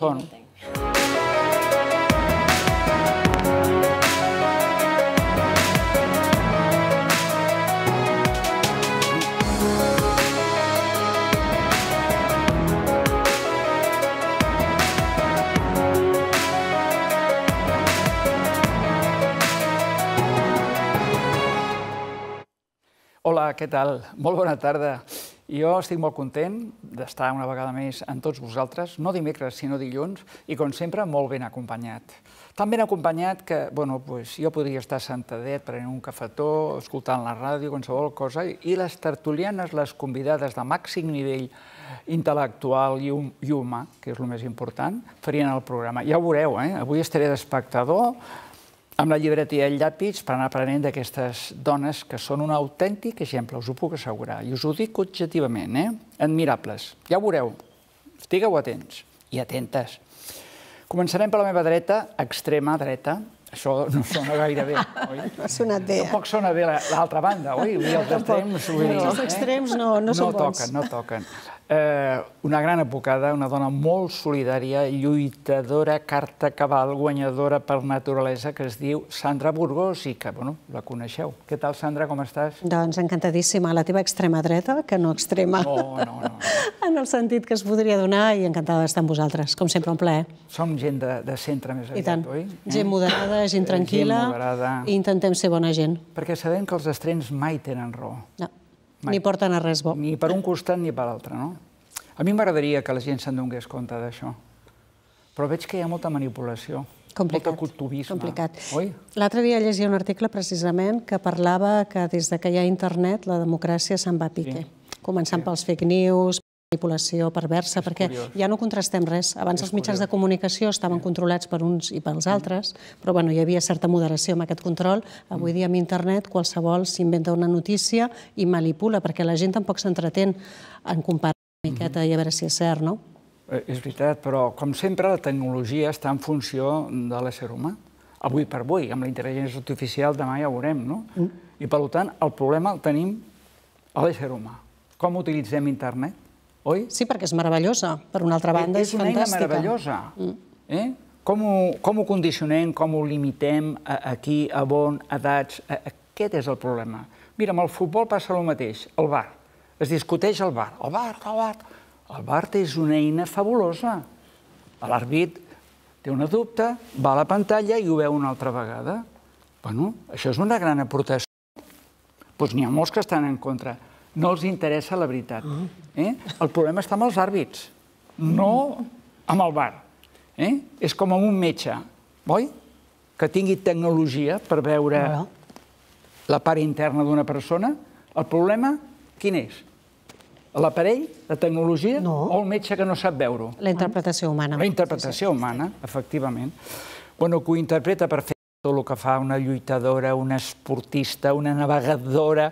Són. Hola, què tal? Molt bona tarda. Jo estic molt content d'estar una vegada més amb tots vosaltres, no dimecres, sinó dilluns, i com sempre, molt ben acompanyat. Tan ben acompanyat que bueno, pues, jo podria estar sentadet prenent un cafetó, escoltant la ràdio, qualsevol cosa, i les tertulianes, les convidades de màxim nivell intel·lectual i, hum i humà, que és el més important, farien el programa. Ja ho veureu, eh? avui estaré d'espectador, amb la llibreta i el llàpid per anar aprenent d'aquestes dones que són un autèntic exemple, us ho puc assegurar, i us ho dic objectivament, eh? admirables. Ja ho veureu, estigueu atents i atentes. Començarem per la meva dreta, extrema dreta, això no sona gaire bé, oi? ha sonat bé. Tampoc sona bé l'altra banda, oi? els extrems... Vull dir, els extrems eh? no, no són bons. No toquen, no toquen. Eh, una gran apocada, una dona molt solidària, lluitadora, carta cabal, guanyadora per naturalesa, que es diu Sandra Burgos i que, bueno, la coneixeu. Què tal, Sandra, com estàs? Doncs encantadíssima. La teva extrema dreta, que no extrema. No, no, no. no. en el sentit que es podria donar i encantada d'estar amb vosaltres. Com sempre, un plaer. Som gent de, de centre més aviat, I tant. oi? Eh? Gent moderada, gent tranquil·la. Gent moderada. I intentem ser bona gent. Perquè sabem que els estrens mai tenen raó. No Mai. Ni porten a res bo. Ni per un costat ni per l'altre, no? A mi m'agradaria que la gent se'n donés compte d'això, però veig que hi ha molta manipulació. Complicat. Molt Complicat. Oi? L'altre dia llegia un article precisament que parlava que des de que hi ha internet la democràcia se'n va a pique. Sí. Començant sí. pels fake news, manipulació perversa, és perquè curiós. ja no contrastem res. Abans és els mitjans curiós. de comunicació estaven controlats per uns i pels mm. altres, però bueno, hi havia certa moderació amb aquest control. Avui mm. dia amb internet qualsevol s'inventa una notícia i manipula, perquè la gent tampoc s'entretén en comparar una mm-hmm. miqueta i a veure si és cert, no? Eh, és veritat, però com sempre la tecnologia està en funció de l'ésser humà. Avui per avui, amb la intel·ligència artificial demà ja ho veurem, no? Mm. I per tant, el problema el tenim a l'ésser humà. Com utilitzem internet? oi? Sí, perquè és meravellosa, per una altra eh, banda és, fantàstica. És una eina meravellosa. Mm. Eh? Com ho, com condicionem, com ho limitem a, aquí, a bon, a edats? aquest és el problema. Mira, amb el futbol passa el mateix, el bar. Es discuteix el bar. El bar, el bar... El bar és una eina fabulosa. L'àrbit té un dubte, va a la pantalla i ho veu una altra vegada. Bueno, això és una gran aportació. Doncs n'hi ha molts que estan en contra no els interessa la veritat. Ah. Eh? El problema està amb els àrbits, mm. no amb el bar. Eh? És com amb un metge, oi? Que tingui tecnologia per veure la part interna d'una persona. El problema, quin és? L'aparell, la tecnologia o el metge que no sap veure-ho? La interpretació humana. La interpretació humana, efectivament. Bueno, que ho interpreta per tot el que fa una lluitadora, una esportista, una navegadora,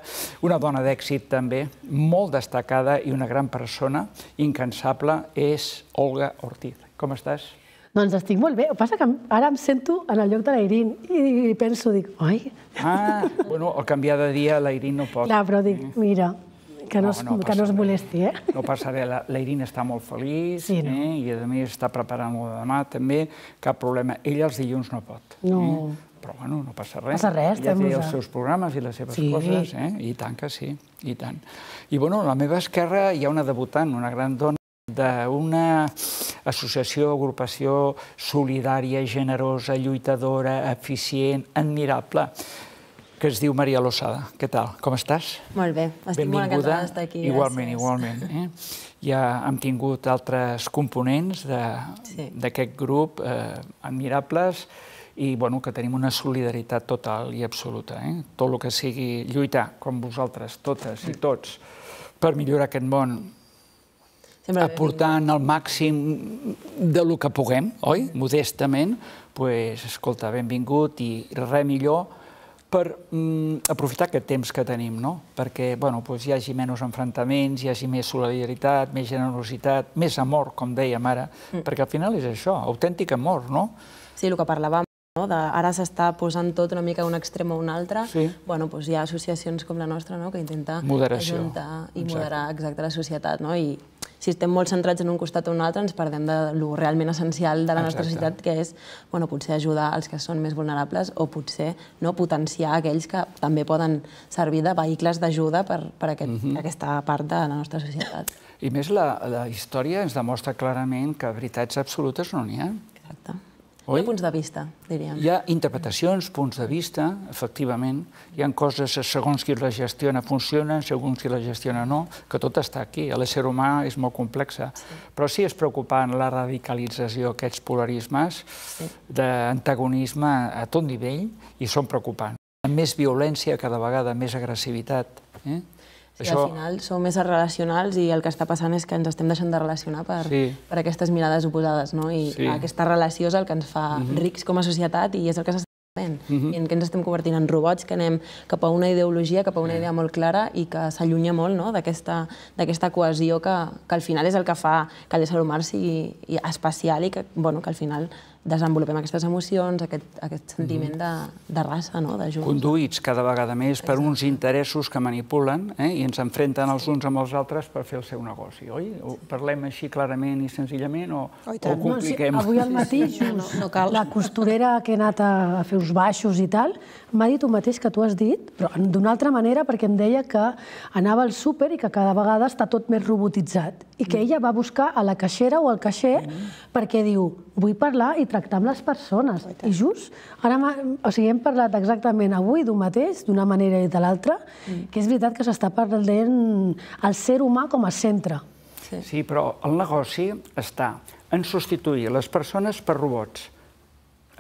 una dona d'èxit també, molt destacada i una gran persona, incansable, és Olga Ortiz. Com estàs? Doncs estic molt bé. El que passa que ara em sento en el lloc de l'Airín i penso, dic, ai... Ah, bueno, al canviar de dia l'Airín no pot. Clar, però dic, mira, que no, es, no, que no es molesti, eh? No passa res, la, la Irina està molt feliç sí, no? eh? i a més està preparant lo demà també, cap problema. Ella els dilluns no pot. Eh? No. Eh? Però bueno, no passa res. Passa res, Ella té els seus programes i les seves sí. coses, eh? I tant que sí, i tant. I bueno, a la meva esquerra hi ha una debutant, una gran dona d'una associació, agrupació solidària, generosa, lluitadora, eficient, admirable que es diu Maria Losada. Què tal? Com estàs? Molt bé. Estic Benvinguda. molt encantada d'estar aquí. Igualment, gràcies. igualment. Eh? Ja hem tingut altres components d'aquest sí. grup eh, admirables i bueno, que tenim una solidaritat total i absoluta. Eh? Tot el que sigui lluitar, com vosaltres, totes i tots, per millorar aquest món, Sempre aportant el màxim de lo que puguem, oi? Modestament, doncs, pues, escolta, benvingut i re millor per mm, aprofitar aquest temps que tenim, no? perquè bueno, doncs hi hagi menys enfrontaments, hi hagi més solidaritat, més generositat, més amor, com dèiem ara, mm. perquè al final és això, autèntic amor, no? Sí, el que parlàvem no? De, ara s'està posant tot una mica un extrem o un altre. Sí. Bueno, doncs hi ha associacions com la nostra no? que intenta Moderació. ajuntar i moderar exacte la societat no? I, si estem molt centrats en un costat o un altre, ens perdem de lo realment essencial de la Exacte. nostra societat, que és bueno, potser ajudar els que són més vulnerables o potser no potenciar aquells que també poden servir de vehicles d'ajuda per, per aquest, mm -hmm. aquesta part de la nostra societat. I més, la, la història ens demostra clarament que veritats absolutes no n'hi ha. Oi? Hi ha punts de vista, diríem. Hi ha interpretacions, punts de vista, efectivament. Hi ha coses, segons qui la gestiona, funcionen, segons qui la gestiona no, que tot està aquí. L'ésser humà és molt complexa. Sí. Però sí és preocupant la radicalització, aquests polarismes sí. d'antagonisme a tot nivell, i són preocupants. Amb més violència cada vegada, més agressivitat. Eh? Sí, Això... Al final som més relacionals i el que està passant és que ens estem deixant de relacionar per, sí. per aquestes mirades oposades, no? I sí. aquesta relació és el que ens fa uh mhm. -huh. rics com a societat i és el que s'està fent. Uh mhm. -huh. I en què ens estem convertint? En robots que anem cap a una ideologia, cap a una idea molt clara i que s'allunya molt no? d'aquesta cohesió que, que al final és el que fa que l'ésser humà sigui especial i que, bueno, que al final desenvolupem aquestes emocions, aquest, aquest sentiment de, mhm. de raça, no? de junts. Conduïts cada vegada més Exacte. per uns interessos que manipulen eh? i ens enfrenten els uns amb els altres per fer el seu negoci, oi? O parlem així clarament i senzillament o, oh, compliquem? No, sí, avui al matí sí, no, no cal. la costurera que ha anat a fer uns baixos i tal m'ha dit el mateix que tu has dit, però d'una altra manera perquè em deia que anava al súper i que cada vegada està tot més robotitzat i que mm. ella va buscar a la caixera o al caixer mm. perquè diu vull parlar i tractar amb les persones. I, just, ara o sigui, hem parlat exactament avui d'un mateix, d'una manera i de l'altra, mm. que és veritat que s'està perdent el ser humà com a centre. Sí. sí, però el negoci està en substituir les persones per robots.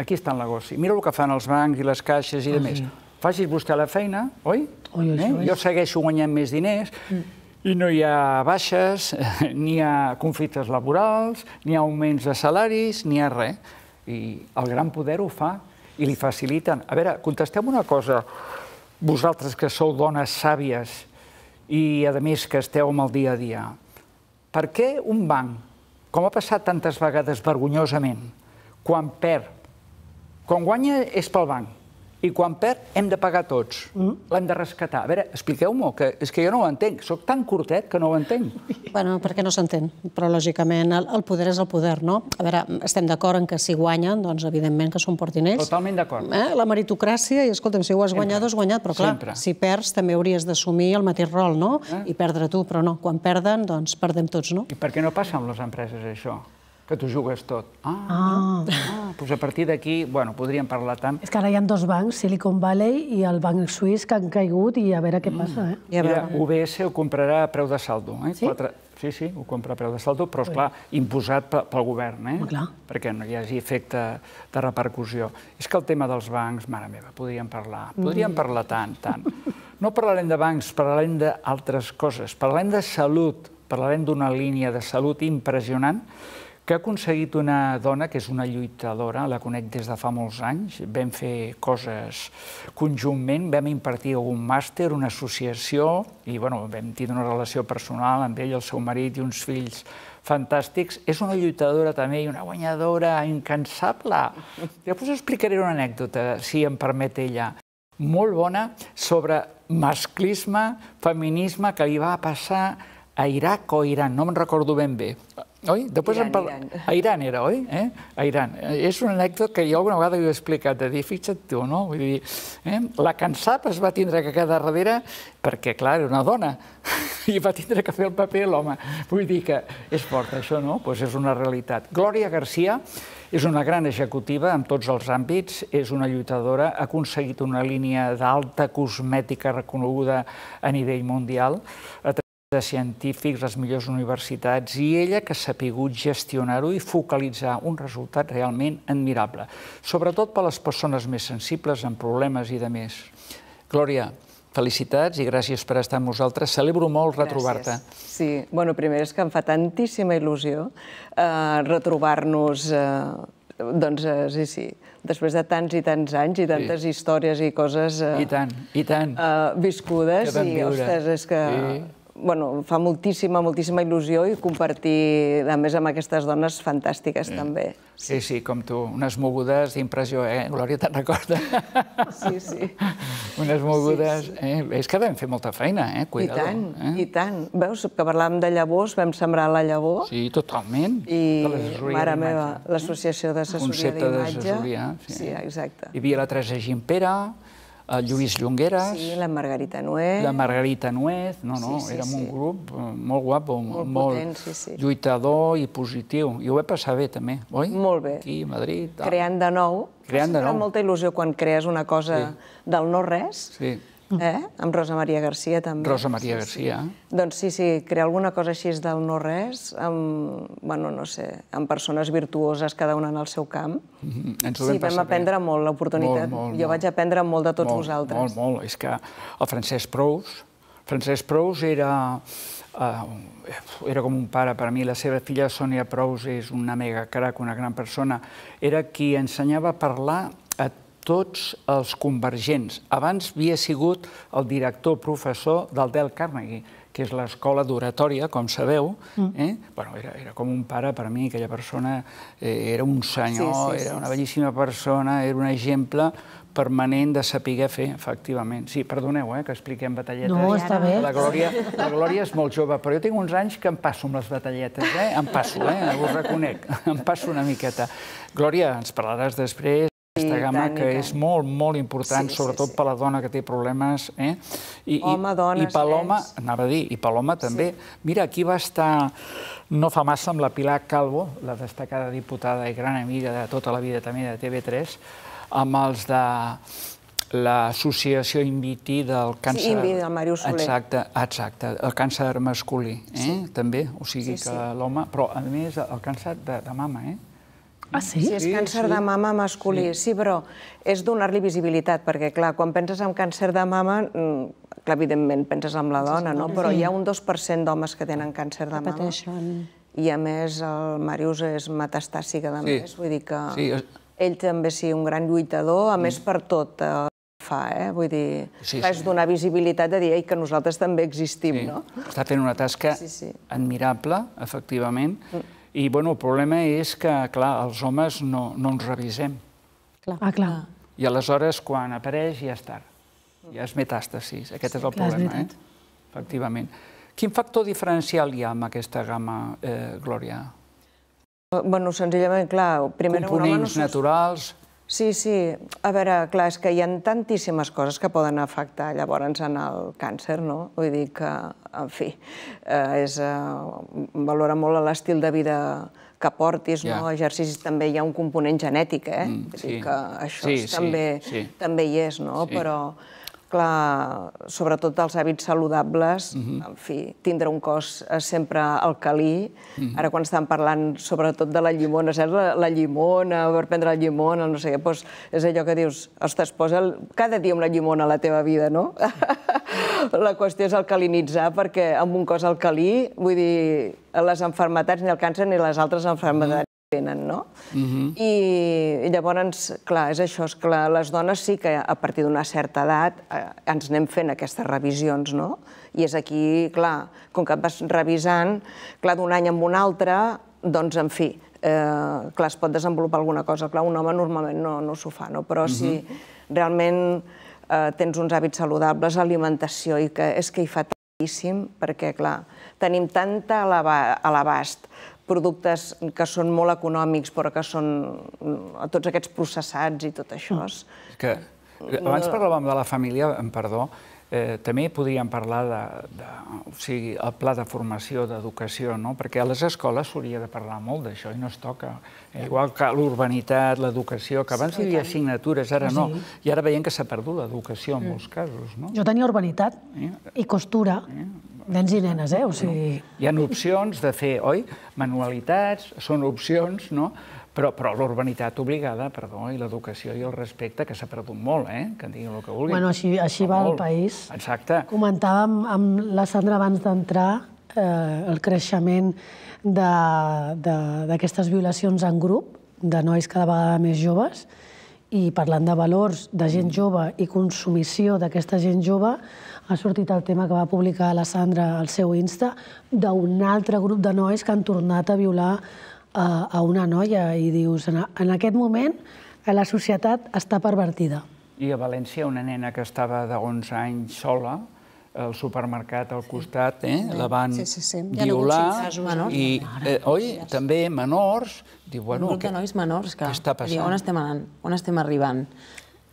Aquí està el negoci. Mira el que fan els bancs i les caixes i de demés. Facis vostè la feina, oi? Oi, eh? Jo segueixo guanyant més diners, mm i no hi ha baixes, ni hi ha conflictes laborals, ni hi ha augments de salaris, ni hi ha res. I el gran poder ho fa i li faciliten. A veure, contestem una cosa. Vosaltres que sou dones sàvies i, a més, que esteu amb el dia a dia. Per què un banc, com ha passat tantes vegades vergonyosament, quan perd, quan guanya és pel banc, i quan perd hem de pagar tots. Mm. L'hem de rescatar. A veure, expliqueu-m'ho, que és que jo no ho entenc. Soc tan curtet que no ho entenc. Bueno, perquè no s'entén, però lògicament el, poder és el poder, no? A veure, estem d'acord en que si guanyen, doncs evidentment que són portiners. Totalment d'acord. Eh? La meritocràcia, i escolta'm, si ho has guanyat, ho has doncs guanyat, però clar, si perds també hauries d'assumir el mateix rol, no? Eh? I perdre tu, però no, quan perden, doncs perdem tots, no? I per què no passa amb les empreses això? que t'ho jugues tot. Ah, ah. doncs a partir d'aquí, bueno, podríem parlar tant. És que ara hi ha dos bancs, Silicon Valley i el banc suís, que han caigut i a veure què mm. passa. Eh? I Mira, UBS ho comprarà a preu de saldo. Eh? Sí? Quatre... Sí, sí, ho compra a preu de saldo, però, esclar, imposat pel govern, eh? Clar. perquè no hi hagi efecte de repercussió. És que el tema dels bancs, mare meva, podríem parlar, podríem mm. parlar tant, tant. No parlarem de bancs, parlarem d'altres coses. Parlarem de salut, parlarem d'una línia de salut impressionant, que ha aconseguit una dona que és una lluitadora, la conec des de fa molts anys, vam fer coses conjuntment, vam impartir algun màster, una associació, i bueno, vam tenir una relació personal amb ell, el seu marit i uns fills fantàstics. És una lluitadora també i una guanyadora incansable. Llavors us explicaré una anècdota, si em permet ella, molt bona sobre masclisme, feminisme, que li va passar a Iraq o Iran, no me'n recordo ben bé oi? Després Iran, en parla... Iran. A Iran era, oi? Eh? A Iran. És una anècdota que jo alguna vegada he explicat, de dir, fixa't tu, no? Vull dir, eh? la Cansap es va tindre que quedar darrere perquè, clar, era una dona, i va tindre que fer el paper l'home. Vull dir que és fort, això, no? Doncs pues és una realitat. Glòria Garcia és una gran executiva en tots els àmbits, és una lluitadora, ha aconseguit una línia d'alta cosmètica reconeguda a nivell mundial a de científics, les millors universitats i ella que s'ha pogut gestionar-ho i focalitzar un resultat realment admirable, sobretot per a les persones més sensibles amb problemes i de més. Glòria, Felicitats i gràcies per estar amb nosaltres. Celebro molt retrobar-te. Sí, bueno, primer és que em fa tantíssima il·lusió eh, retrobar-nos eh, doncs eh, sí, sí. Després de tants i tants anys i tantes sí. històries i coses... Eh, I tant, i tant. Eh, viscudes i, ostres, és que... Sí bueno, fa moltíssima, moltíssima il·lusió i compartir, a més, amb aquestes dones fantàstiques, sí. també. Sí. sí, sí, com tu. Unes mogudes d'impressió, eh? Glòria, te'n recorda? Sí, sí. Unes mogudes... Sí, sí. Eh? És que vam fer molta feina, eh? Cuidado. I tant, eh? i tant. Veus, que parlàvem de llavors, vam sembrar la llavor. Sí, totalment. I, mare meva, eh? l'associació d'assessoria d'imatge. Concepte d'assessoria, sí. Sí, exacte. Hi havia la Teresa Gimpera, el eh, Lluís Llongueres... Sí, la Margarita Nuez... La Margarita Nuez, no, no, érem un grup eh, molt guapo, molt, potent, sí, sí. lluitador i positiu. I ho va passar bé, també, oi? Molt bé. Aquí, a Madrid... Creant de nou. Creant de nou. Fa molta il·lusió quan crees una cosa del no-res. Sí, Sí Mm. eh? amb Rosa Maria Garcia també. Rosa Maria Garcia. Sí. Doncs sí, sí, crear alguna cosa així del no-res, amb, bueno, no sé, amb persones virtuoses, cada una en el seu camp. Mm -hmm. Ens ho sí, vam aprendre bé. molt l'oportunitat. Jo molt. vaig aprendre molt de tots molt, vosaltres. Molt, molt. És que el Francesc Prous, Francesc Prous era, uh, era com un pare per a mi. La seva filla, Sònia Prous, és una mega crac, una gran persona. Era qui ensenyava a parlar a tots els convergents. Abans havia sigut el director professor del Del Carnegie, que és l'escola d'oratòria, com sabeu. Mm. Eh? Bueno, era, era com un pare per a mi, aquella persona eh, era un senyor, era una bellíssima persona, era un exemple permanent de saber fer, efectivament. Sí, perdoneu, eh, que expliquem batalletes. No, està bé. La Glòria, la Glòria és molt jove, però jo tinc uns anys que em passo amb les batalletes, eh? Em passo, eh? Ho reconec. Em passo una miqueta. Glòria, ens parlaràs després aquesta gamma que és molt, molt important, sobretot per la dona que té problemes. Eh? I, Home, dones, I per l'home, anava a dir, i per l'home també. Mira, aquí va estar no fa massa amb la Pilar Calvo, la destacada diputada i gran amiga de tota la vida també de TV3, amb els de l'associació Inviti del càncer... Sí, Inviti, del Màrius Soler. Exacte, exacte, el càncer masculí, eh? també, o sigui que l'home... Però, a més, el càncer de, de mama, eh? Ah, sí? Si és càncer sí, sí. de mama masculí. Sí, sí però és donar-li visibilitat, perquè, clar, quan penses en càncer de mama, mm, clar, evidentment penses en la dona, no? Però hi ha un 2% d'homes que tenen càncer de mama. I, a més, el Marius és metastàsica, a més. Sí. Vull dir que sí, ell també sí, un gran lluitador, a mm. més, per tot eh, fa, eh? Vull dir, sí, és donar visibilitat de dir que nosaltres també existim, sí. no? Està fent una tasca sí, sí. admirable, efectivament, mm i bueno, el problema és que, clar, els homes no, no ens revisem. Clar. Ah, clar. I aleshores, quan apareix, ja és tard. Ja és metàstasis. Aquest sí, és el clar, problema, és eh? Efectivament. Quin factor diferencial hi ha amb aquesta gamma, eh, Glòria? Bueno, senzillament, clar, primer... Components no naturals... Sí, sí. A veure, clar, és que hi ha tantíssimes coses que poden afectar llavors en el càncer, no? Vull dir que, en fi, eh, és, eh, valora molt l'estil de vida que portis, yeah. no? Exercicis també hi ha un component genètic, eh? Mm, sí. Vull dir que això sí, sí, també, sí. també hi és, no? Sí. Però clar, sobretot els hàbits saludables, mhm. en fi, tindre un cos eh, sempre alcalí. Mhm. Ara quan estan parlant sobretot de la llimona, saps? La, llimona, per prendre la llimona, no sé què, doncs és allò que dius, ostres, posa cada dia una llimona a la teva vida, no? la qüestió és alcalinitzar, perquè amb un cos alcalí, vull dir, les enfermetats, ni el càncer ni les altres enfermetats, tenen, no? Uh mhm. -huh. I llavors, clar, és això, és clar, les dones sí que a partir d'una certa edat eh, ens anem fent aquestes revisions, no? I és aquí, clar, com que vas revisant, clar, d'un any en un altre, doncs, en fi, eh, clar, es pot desenvolupar alguna cosa. Clar, un home normalment no, no s'ho fa, no? Però uh -huh. si mhm. realment eh, tens uns hàbits saludables, alimentació, i que és que hi fa tantíssim, perquè, clar, tenim tanta a l'abast productes que són molt econòmics, però que són mm, tots aquests processats i tot això. Mm. És Que, abans parlàvem de la família, perdó, eh, també podríem parlar de, de, o sigui, el pla de formació d'educació, no? perquè a les escoles s'hauria de parlar molt d'això i no es toca. Eh, igual que l'urbanitat, l'educació, que abans hi havia assignatures, ara no. I ara veiem que s'ha perdut l'educació en mm. molts casos. No? Jo tenia urbanitat eh? i costura. Eh? Nens i nenes, eh? O sigui... Hi ha opcions de fer, oi? Manualitats, són opcions, no? Però, però l'urbanitat obligada, perdó, i l'educació i el respecte, que s'ha perdut molt, eh? que en diguin el que vulguin. Bueno, així, així va molt. el país. Exacte. Comentàvem amb la Sandra abans d'entrar eh, el creixement d'aquestes violacions en grup, de nois cada vegada més joves, i parlant de valors de gent mm. jove i consumició d'aquesta gent jove, ha sortit el tema que va publicar la Sandra al seu Insta d'un altre grup de nois que han tornat a violar eh, a, una noia i dius, en, aquest moment eh, la societat està pervertida. I a València una nena que estava de 11 anys sola, al supermercat al costat, eh? la van violar, i, eh, oi, també menors, diu, bueno... Un grup de nois menors que, que està passant? on estem arribant?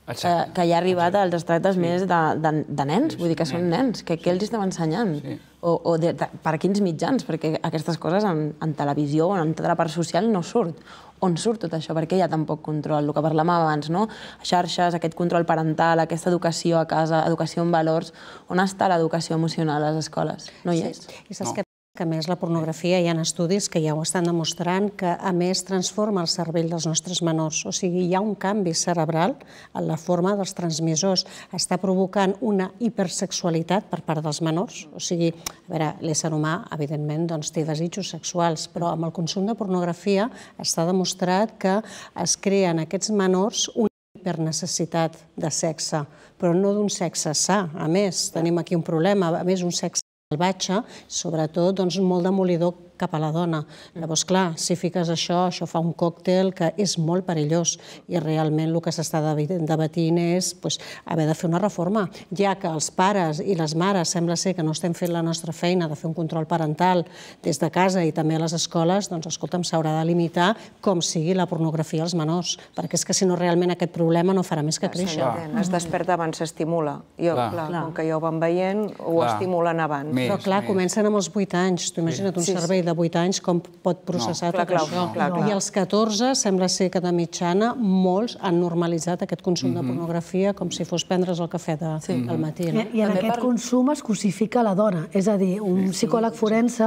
eh, que ja ha arribat als estrates sí. més de, de, de nens, sí, vull dir que són nens, que què els estem ensenyant? Sí. O, o de, de, per quins mitjans? Perquè aquestes coses en, en televisió o en tota la part social no surt. On surt tot això? Perquè hi ha tan poc control? El que parlàvem abans, no? Xarxes, aquest control parental, aquesta educació a casa, educació en valors... On està l'educació emocional a les escoles? No hi sí. és. I saps no. que que a més la pornografia hi ha estudis que ja ho estan demostrant, que a més transforma el cervell dels nostres menors. O sigui, hi ha un canvi cerebral en la forma dels transmissors. Està provocant una hipersexualitat per part dels menors. O sigui, a veure, l'ésser humà, evidentment, doncs, té desitjos sexuals, però amb el consum de pornografia està demostrat que es creen aquests menors una hipernecessitat de sexe, però no d'un sexe sa. A més, tenim aquí un problema, a més, un sexe salvatge, sobretot doncs, molt demolidor cap a la dona. Llavors, clar, si fiques això, això fa un còctel que és molt perillós i realment el que s'està debatint és pues, haver de fer una reforma, ja que els pares i les mares sembla ser que no estem fent la nostra feina de fer un control parental des de casa i també a les escoles, doncs, escolta'm, s'haurà de limitar com sigui la pornografia als menors, perquè és que si no realment aquest problema no farà més que créixer. Sí, es mm. desperta abans, s'estimula. Jo, clar. clar, com que ja ho van veient, ho clar. estimulen abans. Més, Però clar, més. comencen amb els 8 anys. t'ho imagina't sí. un sí, cervell de 8 anys com pot processar no, tot clar, això. clar, clar. I als 14 sembla ser que de mitjana molts han normalitzat aquest consum mm -hmm. de mhm. pornografia com si fos prendre's el cafè de, sí. del mhm. matí. No? I, i en aquest per... consum es cosifica la dona. És a dir, un psicòleg forense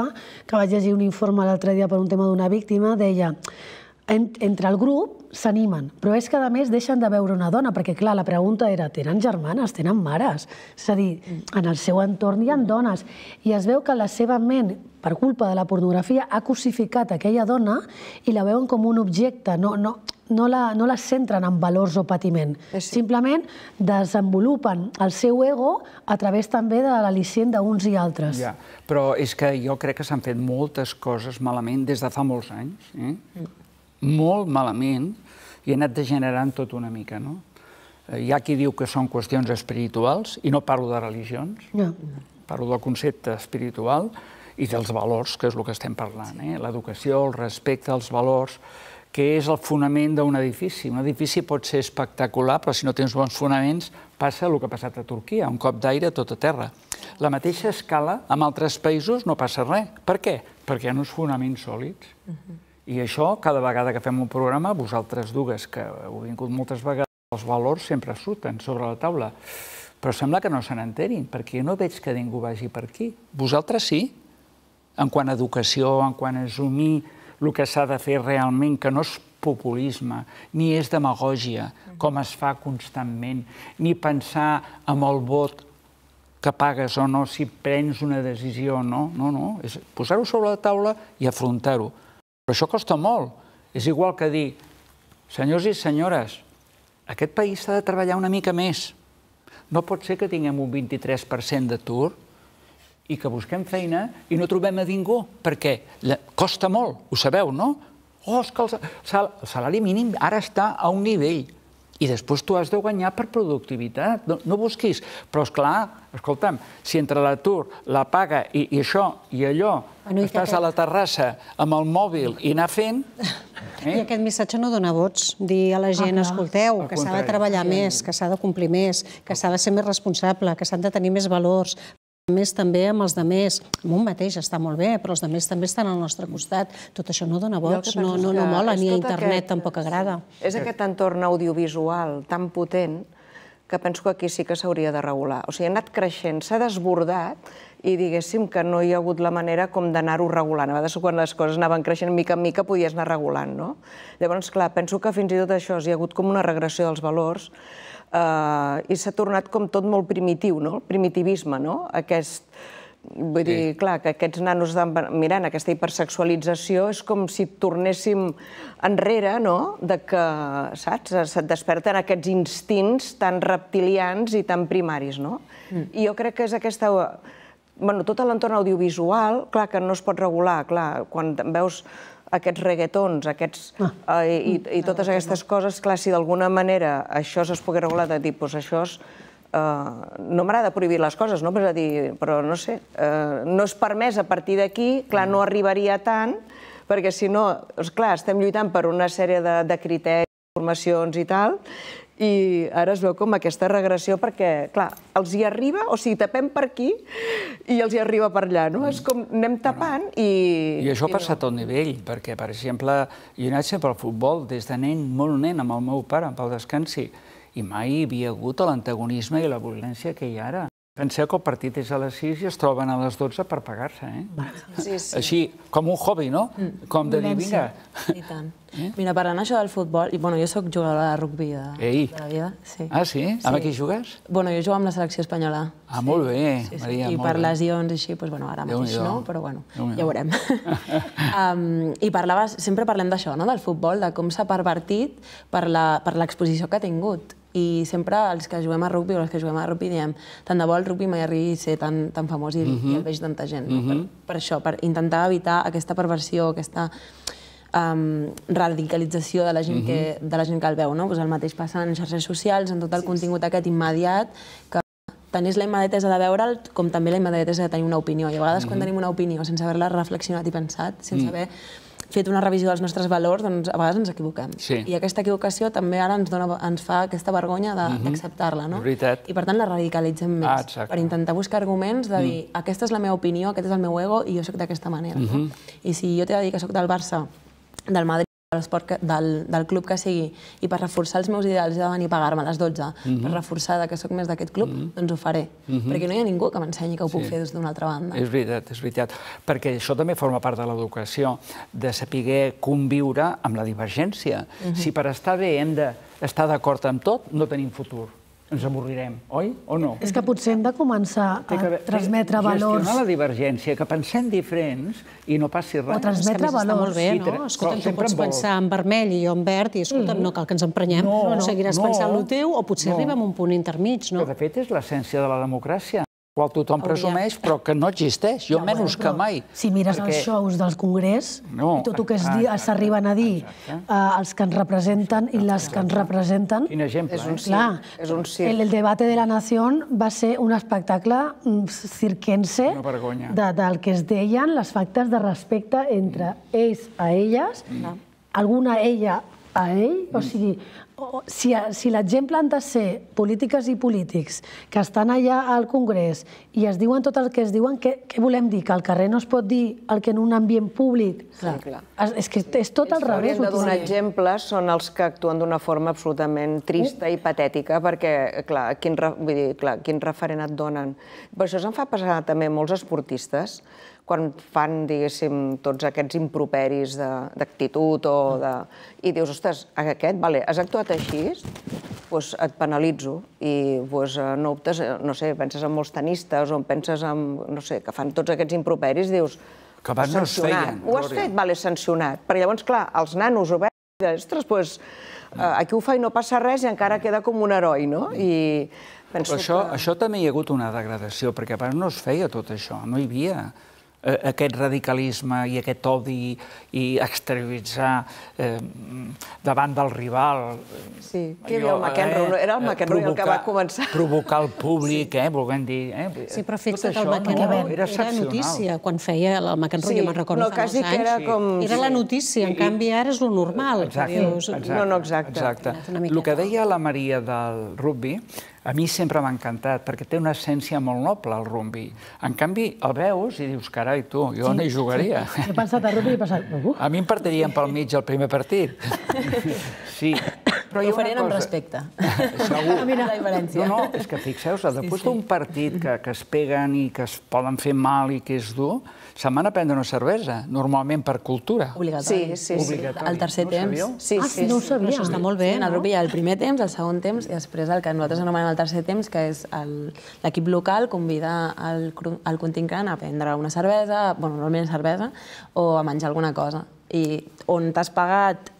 que vaig llegir un informe l'altre dia per un tema d'una víctima deia entre el grup s'animen, però és que, a més, deixen de veure una dona, perquè, clar, la pregunta era, tenen germanes, tenen mares? És a dir, en el seu entorn hi ha dones. I es veu que la seva ment, per culpa de la pornografia, ha cosificat aquella dona i la veuen com un objecte, no, no, no la, no la centren en valors o patiment. Eh, sí. Simplement desenvolupen el seu ego a través també de l'al·licient d'uns i altres. Ja, però és que jo crec que s'han fet moltes coses malament des de fa molts anys. Eh? Mm molt malament i ha anat degenerant tot una mica, no? Eh, hi ha qui diu que són qüestions espirituals, i no parlo de religions, no. parlo del concepte espiritual i dels valors, que és el que estem parlant, eh? l'educació, el respecte, els valors, que és el fonament d'un edifici. Un edifici pot ser espectacular, però si no tens bons fonaments, passa el que ha passat a Turquia, un cop d'aire a tota terra. La mateixa escala, en altres països no passa res. Per què? Perquè hi ha uns fonaments sòlids. Mhm. I això, cada vegada que fem un programa, vosaltres dues, que heu vingut moltes vegades, els valors sempre surten sobre la taula. Però sembla que no se n'enterin, perquè jo no veig que ningú vagi per aquí. Vosaltres sí, en quant a educació, en quant a assumir el que s'ha de fer realment, que no és populisme, ni és demagògia, mm-hmm. com es fa constantment, ni pensar en el vot que pagues o no, si prens una decisió o no. No, no, és posar-ho sobre la taula i afrontar-ho. Però això costa molt. És igual que dir, senyors i senyores, aquest país s'ha de treballar una mica més. No pot ser que tinguem un 23% d'atur i que busquem feina i no trobem a ningú, perquè costa molt, ho sabeu, no? Oh, és que el, salari mínim ara està a un nivell i després tu has de guanyar per productivitat, no, no busquis. Però, és clar, Escolta'm, si entre l'atur, la paga i, i això i allò, ah, estàs a la terrassa amb el mòbil i anar fent... Eh? I aquest missatge no dona vots. Dir a la gent, ah, escolteu, que s'ha de treballar més, que s'ha de complir més, que s'ha de ser més responsable, que s'han de tenir més valors, més també amb els altres, Amb un mateix està molt bé, però els altres també estan al nostre costat. Tot això no dona vots, no, no, no mola, ni a internet tampoc agrada. És aquest entorn audiovisual tan potent que penso que aquí sí que s'hauria de regular. O sigui, ha anat creixent, s'ha desbordat i diguéssim que no hi ha hagut la manera com d'anar-ho regulant. A vegades quan les coses anaven creixent mica en mica podies anar regulant, no? Llavors, clar, penso que fins i tot això hi ha hagut com una regressió dels valors eh, i s'ha tornat com tot molt primitiu, no? El primitivisme, no? Aquest, Vull dir, clar, que aquests nanos mirant aquesta hipersexualització és com si tornéssim enrere, no?, de que, saps, se't desperten aquests instints tan reptilians i tan primaris, no? Mm. I jo crec que és aquesta... Bueno, tot l'entorn audiovisual, clar que no es pot regular, clar, quan veus aquests reggaetons, aquests, ah. eh, i, totes ah, aquestes coses, clar, si d'alguna manera això es pugui regular de tipus, això és Eh, no m'agrada prohibir les coses, no? és a dir, però no sé, eh, no és permès a partir d'aquí, clar, no mm. arribaria tant, perquè si no, és clar, estem lluitant per una sèrie de, de criteris, formacions i tal, i ara es veu com aquesta regressió perquè, clar, els hi arriba, o sigui, tapem per aquí i els hi arriba per allà, no? És com anem tapant i... I això passa a tot nivell, perquè, per exemple, jo he anat sempre al futbol des de nen, molt nen, amb el meu pare, amb el descansi, i mai hi havia hagut l'antagonisme i la violència que hi ha ara. Penseu que el partit és a les 6 i es troben a les 12 per pagar-se, eh? Sí, sí. Així, com un hobby, no? Mm. Com de dir, vinga... I tant. Eh? Mira, parlant això del futbol, i, bueno, jo sóc jugadora de rugby de, de la vida. Sí. Ah, sí? sí? Amb qui jugues? Bueno, jo jugo amb la selecció espanyola. Ah, sí. molt bé, sí, sí. Maria, I molt per bé. lesions i així, doncs, bueno, ara mateix no, però bueno, ja ho veurem. um, I parlaves, sempre parlem d'això, no?, del futbol, de com s'ha pervertit per l'exposició que ha tingut i sempre els que juguem a rugby o els que juguem a rugby diem tant de bo el rugby mai arribi a ser tan, tan famós i, mm -hmm. i el mhm. veig tanta gent. No? Mm -hmm. per, per això, per intentar evitar aquesta perversió, aquesta um, radicalització de la, gent uh -huh. que, mhm. de la gent que el veu. No? Pues el mateix passa en xarxes socials, en tot el sí, contingut aquest immediat, que tant és la immediatesa de veure'l com també la immediatesa de tenir una opinió. I a vegades uh -huh. quan mhm. tenim una opinió sense haver-la reflexionat i pensat, sense uh mm. -huh. haver fet una revisió dels nostres valors, doncs a vegades ens equivoquem. Sí. I aquesta equivocació també ara ens, dona, ens fa aquesta vergonya mhm. d'acceptar-la, uh -huh. no? Veritat. I per tant la radicalitzem més, ah, per intentar buscar arguments de mm. dir, mm. aquesta és la meva opinió, aquest és el meu ego i jo sóc d'aquesta manera. Uh -huh. no? Mhm. I si jo t'he de dir que sóc del Barça, del Madrid, l'esport del, del club que sigui i per reforçar els meus ideals he de venir a pagar-me a les 12, mm -hmm. per mhm. reforçar que sóc més d'aquest club, mm -hmm. doncs ho faré. Mm -hmm. Perquè no hi ha ningú que m'ensenyi que ho sí. puc fer des d'una altra banda. És veritat, és veritat. Perquè això també forma part de l'educació, de saber conviure amb la divergència. Mm -hmm. Si per estar bé hem d'estar d'acord amb tot, no tenim futur ens avorrirem, oi? O no? És que potser hem de començar a transmetre valors... Gestionar la divergència, que pensem diferents i no passi res. O transmetre valors. Està molt bé, no? Escolta, tu pots pensar en vermell i jo en verd i, escolta'm, mm. no cal que ens emprenyem, no, seguiràs pensant el teu o potser arribem a un punt intermig, no? Que, de fet, és l'essència de la democràcia qual tothom presumeix, però que no existeix, jo menys que mai. Si mires els shows dels Congrés, i tot el que s'arriben a dir eh, els que ens representen i les que ens representen... Quin exemple, és eh? un eh? Clar, és un circ. El, debate de la nació va ser un espectacle mm, cirquense de, del que es deien les factes de respecte entre ells a elles, mm. alguna ella a ell, o mm. sigui, si, si l'exemple han de ser polítiques i polítics que estan allà al Congrés i es diuen tot el que es diuen, què, què volem dir? Que al carrer no es pot dir el que en un ambient públic... Clar, sí, clar. És, és que és tot al revés. Els que donar exemples són els que actuen d'una forma absolutament trista uh. i patètica, perquè, clar, quin, vull dir, clar, quin referent et donen. Però això se'n fa passar també molts esportistes quan fan, diguéssim, tots aquests improperis d'actitud o de... I dius, ostres, aquest, vale, has actuat així, doncs et penalitzo i doncs, no optes, eh, no sé, penses en molts tenistes o penses en, no sé, que fan tots aquests improperis, dius... Que abans no es feien. Ho has fet? Vale, sancionat. Perquè llavors, clar, els nanos ho veuen i diuen, ostres, doncs, aquí ho fa i no passa res i encara queda com un heroi, no? I penso Però això, que... això també hi ha hagut una degradació, perquè abans no es feia tot això, no hi havia eh, aquest radicalisme i aquest odi i exterioritzar eh, davant del rival. Sí, que era el McEnroe, eh, era el eh, McEnroe el que va començar. Provocar el públic, sí. eh, volguem dir... Eh, sí, però fixa't, el McEnroe era, era notícia quan feia el McEnroe, sí, jo me'n recordo no, fa uns anys. Era, com... era la notícia, en canvi ara és lo normal. Exacte, dius... exacte. No, no, exacte. exacte. El que deia la Maria del rugby a mi sempre m'ha encantat, perquè té una essència molt noble, el rumbi. En canvi, el veus i dius, carai, tu, jo sí, no hi jugaria. Sí. He pensat a rumbi i he pensat... Uh. A mi em partirien pel mig el primer partit. Sí, però hi ha farien cosa... amb respecte. Segur. A ah, mi no. La diferència. No, no, és que fixeu-vos, després sí, sí. d'un partit que, que es peguen i que es poden fer mal i que és dur, se'n van a prendre una cervesa, normalment per cultura. Obligatori. Sí, sí, Obligatori. El tercer no temps. Sí, ah, sí, no ho sabia. Això està molt bé. En el grup hi ha el primer temps, el segon temps, i després el que nosaltres anomenem el tercer temps, que és l'equip local convida el, el contingent a prendre una cervesa, bueno, normalment cervesa, o a menjar alguna cosa. I on t'has pagat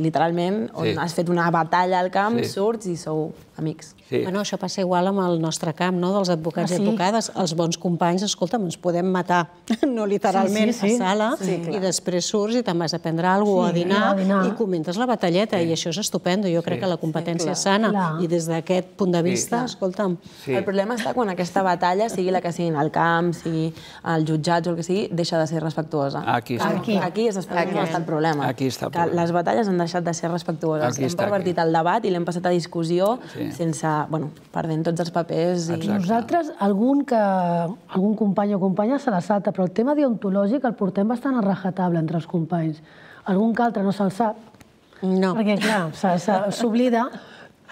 literalment, on sí. has fet una batalla al camp, sí. surts i sou amics. Sí. Bueno, això passa igual amb el nostre camp, no?, dels advocats ah, sí? i advocades. Els bons companys, escolta'm, ens podem matar, no literalment, sí, sí, sí. a sala, sí, sí. i després surts i te'n vas a prendre alguna cosa, sí, a, dinar, a dinar, i comentes la batalleta, sí. i això és estupendo. Jo crec sí, que la competència sí, és sana, clar. i des d'aquest punt de vista, sí, escolta'm... Sí. El problema està quan aquesta batalla, sigui la que sigui al camp, sigui al jutjat o el que sigui, deixa de ser respectuosa. Aquí està. Aquí, aquí és aquí. està el problema. Aquí està el problema. Que les batalles han deixat de ser respectuoses. Aquí hem pervertit aquí. el debat i l'hem passat a discussió sí. sense bueno, perdent tots els papers. I... Nosaltres, algun, que, algun company o companya se la salta, però el tema deontològic el portem bastant a rajatable entre els companys. Algun que altre no se'l sap, no. perquè, clar, s'oblida,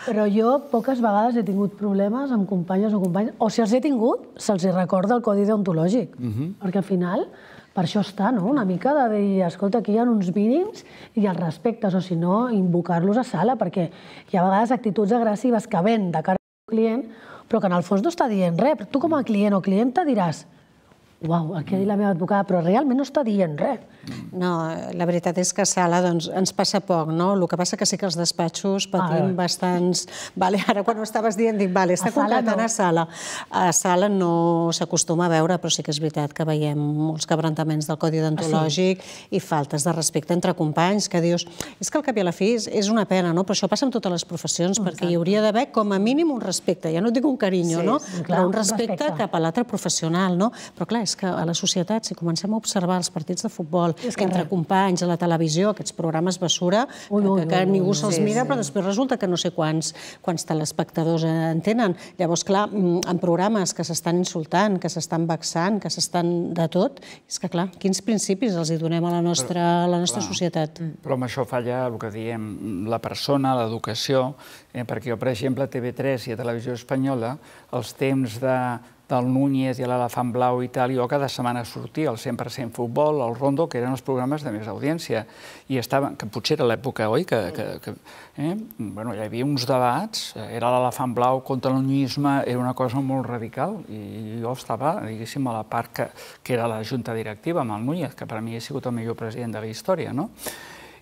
però jo poques vegades he tingut problemes amb companyes o companys, o si els he tingut, se'ls recorda el codi deontològic, uh mhm. -huh. perquè al final per això està, no?, una mica de dir, escolta, aquí hi ha uns mínims i els respectes, o si no, invocar-los a sala, perquè hi ha vegades actituds agressives que ven de cara al client, però que en el fons no està dient res. Però tu com a client o clienta diràs, uau, el que ha dit la meva advocada, però realment no està dient res. No, la veritat és que a sala doncs, ens passa poc, no? El que passa que sí que els despatxos ah, patim eh. bastants... Vale, ara quan ho estaves dient dic, vale, està concretant no. a sala. A sala no s'acostuma a veure, però sí que és veritat que veiem molts quebrantaments del codi ah, deontològic i faltes de respecte entre companys que dius, és que al cap i a la fi és, una pena, no? Però això passa en totes les professions, perquè hi hauria d'haver com a mínim un respecte, ja no dic un carinyo, no? però un respecte, respecte cap a l'altre professional, no? Però clar, és que a la societat, si comencem a observar els partits de futbol és que entre companys, a la televisió, aquests programes basura, ui, ui, que, que ui, ningú se'ls sí, mira, sí. però després resulta que no sé quants, quants telespectadors en tenen. Llavors, clar, mm, en programes que s'estan insultant, que s'estan vexant, que s'estan de tot, és que, clar, quins principis els hi donem a la nostra, però, a la nostra clar, societat? Mm. Però amb això falla el que diem la persona, l'educació, eh, perquè jo, per exemple, a TV3 i a Televisió Espanyola, els temps de del Núñez i l'Elefant Blau i tal, jo cada setmana sortia el 100% futbol, el Rondo, que eren els programes de més audiència, i estaven, que potser era l'època, oi? Que, que, que, eh? bueno, hi havia uns debats, eh, era l'Elefant Blau contra el Núñezisme, era una cosa molt radical, i jo estava, diguéssim, a la part que, que era la junta directiva amb el Núñez, que per a mi ha sigut el millor president de la història, no?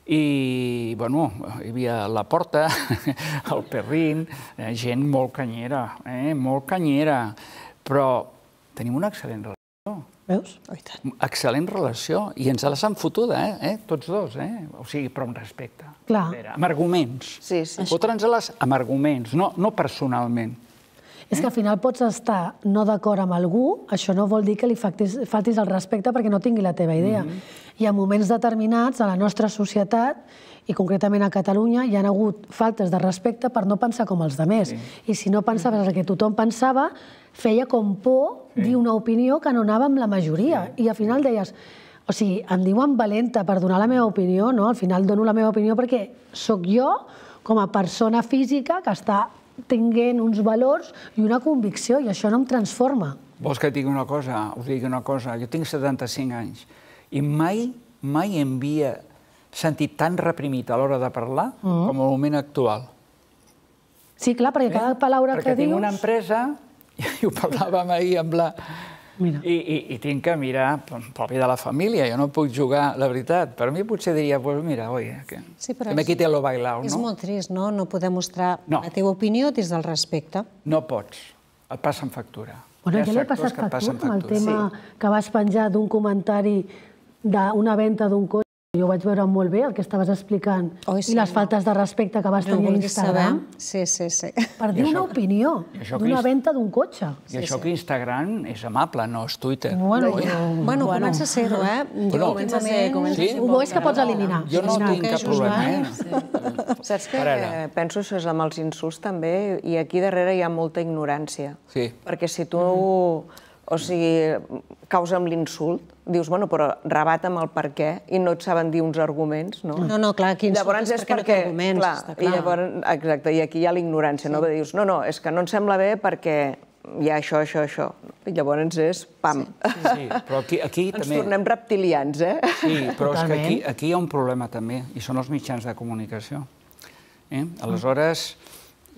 i bueno, hi havia la Porta, el Perrin, eh, gent molt canyera, eh? molt canyera, però tenim una excel·lent relació. Veus? Oh, Excel·lent relació, i ens les han fotuda, eh? eh? Tots dos, eh? O sigui, però amb respecte. Clar. Veure, amb arguments. Sí, sí. Fotre'ns-les amb arguments, no, no personalment. És que al eh? final pots estar no d'acord amb algú, això no vol dir que li faltis, faltis el respecte perquè no tingui la teva idea. Mm mm-hmm. -hmm. I a moments determinats, a la nostra societat, i concretament a Catalunya, hi han hagut faltes de respecte per no pensar com els altres. Sí. I si no pensaves el que tothom pensava, feia com por sí. dir una opinió que no anava amb la majoria. Sí. I al final deies, o sigui, em diuen valenta per donar la meva opinió, no? Al final dono la meva opinió perquè sóc jo com a persona física que està tinguent uns valors i una convicció, i això no em transforma. Vols que et digui una cosa? Us digui una cosa. Jo tinc 75 anys i mai, mai en via sentit tan reprimit a l'hora de parlar mm com al moment actual. Sí, clar, perquè eh? cada paraula perquè que dius... Perquè tinc una empresa, i ho parlàvem ahir amb la... Mira. I, i, I tinc que mirar propi de la família, jo no puc jugar, la veritat. Per mi potser diria, pues mira, oi, eh, que, sí, que me quite lo bailao, és no? És molt trist, no?, no poder mostrar no. la teva opinió des del respecte. No pots, et passen factura. Bueno, ja l'he passat factura, amb el tema sí. que vas penjar d'un comentari d'una venda d'un cotxe jo vaig veure molt bé el que estaves explicant Oi, sí. i les faltes de respecte que vas no tenir a Instagram. Saber. Sí, sí, sí. Per dir això, una opinió d'una venda d'un cotxe. I sí, això sí. que Instagram és amable, no és Twitter. Bueno, no, bueno, bueno. comença a ser-ho, eh? Jo comença a ser... Comença sí? Ho veus que pots eliminar. Jo no, no tinc cap problema, eh? Sí. Saps que eh, penso que amb els insults també, i aquí darrere hi ha molta ignorància. Sí. Perquè si tu... Mm o sigui, causa amb l'insult, dius, bueno, però rebata'm el per què, i no et saben dir uns arguments, no? No, no, clar, aquí llavors és perquè, perquè no té arguments, clar, està clar. I llavors, exacte, i aquí hi ha l'ignorància, sí. no? Dius, no, no, és que no ens sembla bé perquè hi ha això, això, això. I llavors és pam. Sí, sí, sí. però aquí, aquí Ens també... Ens tornem reptilians, eh? Sí, però Totalment. és que aquí, aquí hi ha un problema també, i són els mitjans de comunicació. Eh? Aleshores,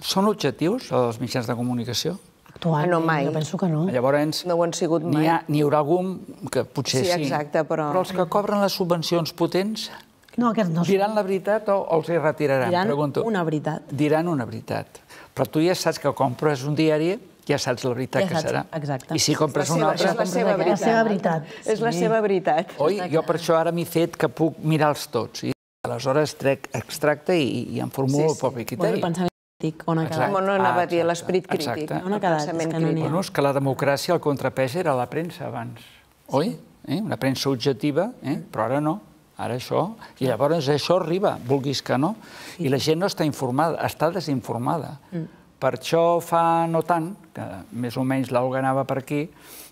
són objectius els mitjans de comunicació? actual. Ah, no, mai. jo penso que no. Ah, llavors, no ho han sigut mai. N'hi ha, haurà algun que potser sí. Sí, exacte, però... Però els que cobren les subvencions potents... No, aquests no. Diran la veritat o els hi retiraran? Diran pregunto. una veritat. Diran una veritat. Però tu ja saps que compres un diari ja saps la veritat ja saps, que serà. Exacte. I si compres una altra... És la seva veritat. La seva veritat. Sí. És la seva veritat. Oi, jo per això ara m'he fet que puc mirar-los tots. I aleshores trec extracte i, i em formulo sí, sí. el propi criteri. Bueno, crític, on ha exacte. quedat. On anava a dir l'esperit crític, exacte. on ha quedat? no Bueno, és que la democràcia, el contrapès era la premsa abans, oi? Eh? Una premsa objectiva, eh? però ara no ara això, i llavors això arriba, vulguis que no, i la gent no està informada, està desinformada. Mm. Per això fa no tant, que més o menys l'Olga anava per aquí,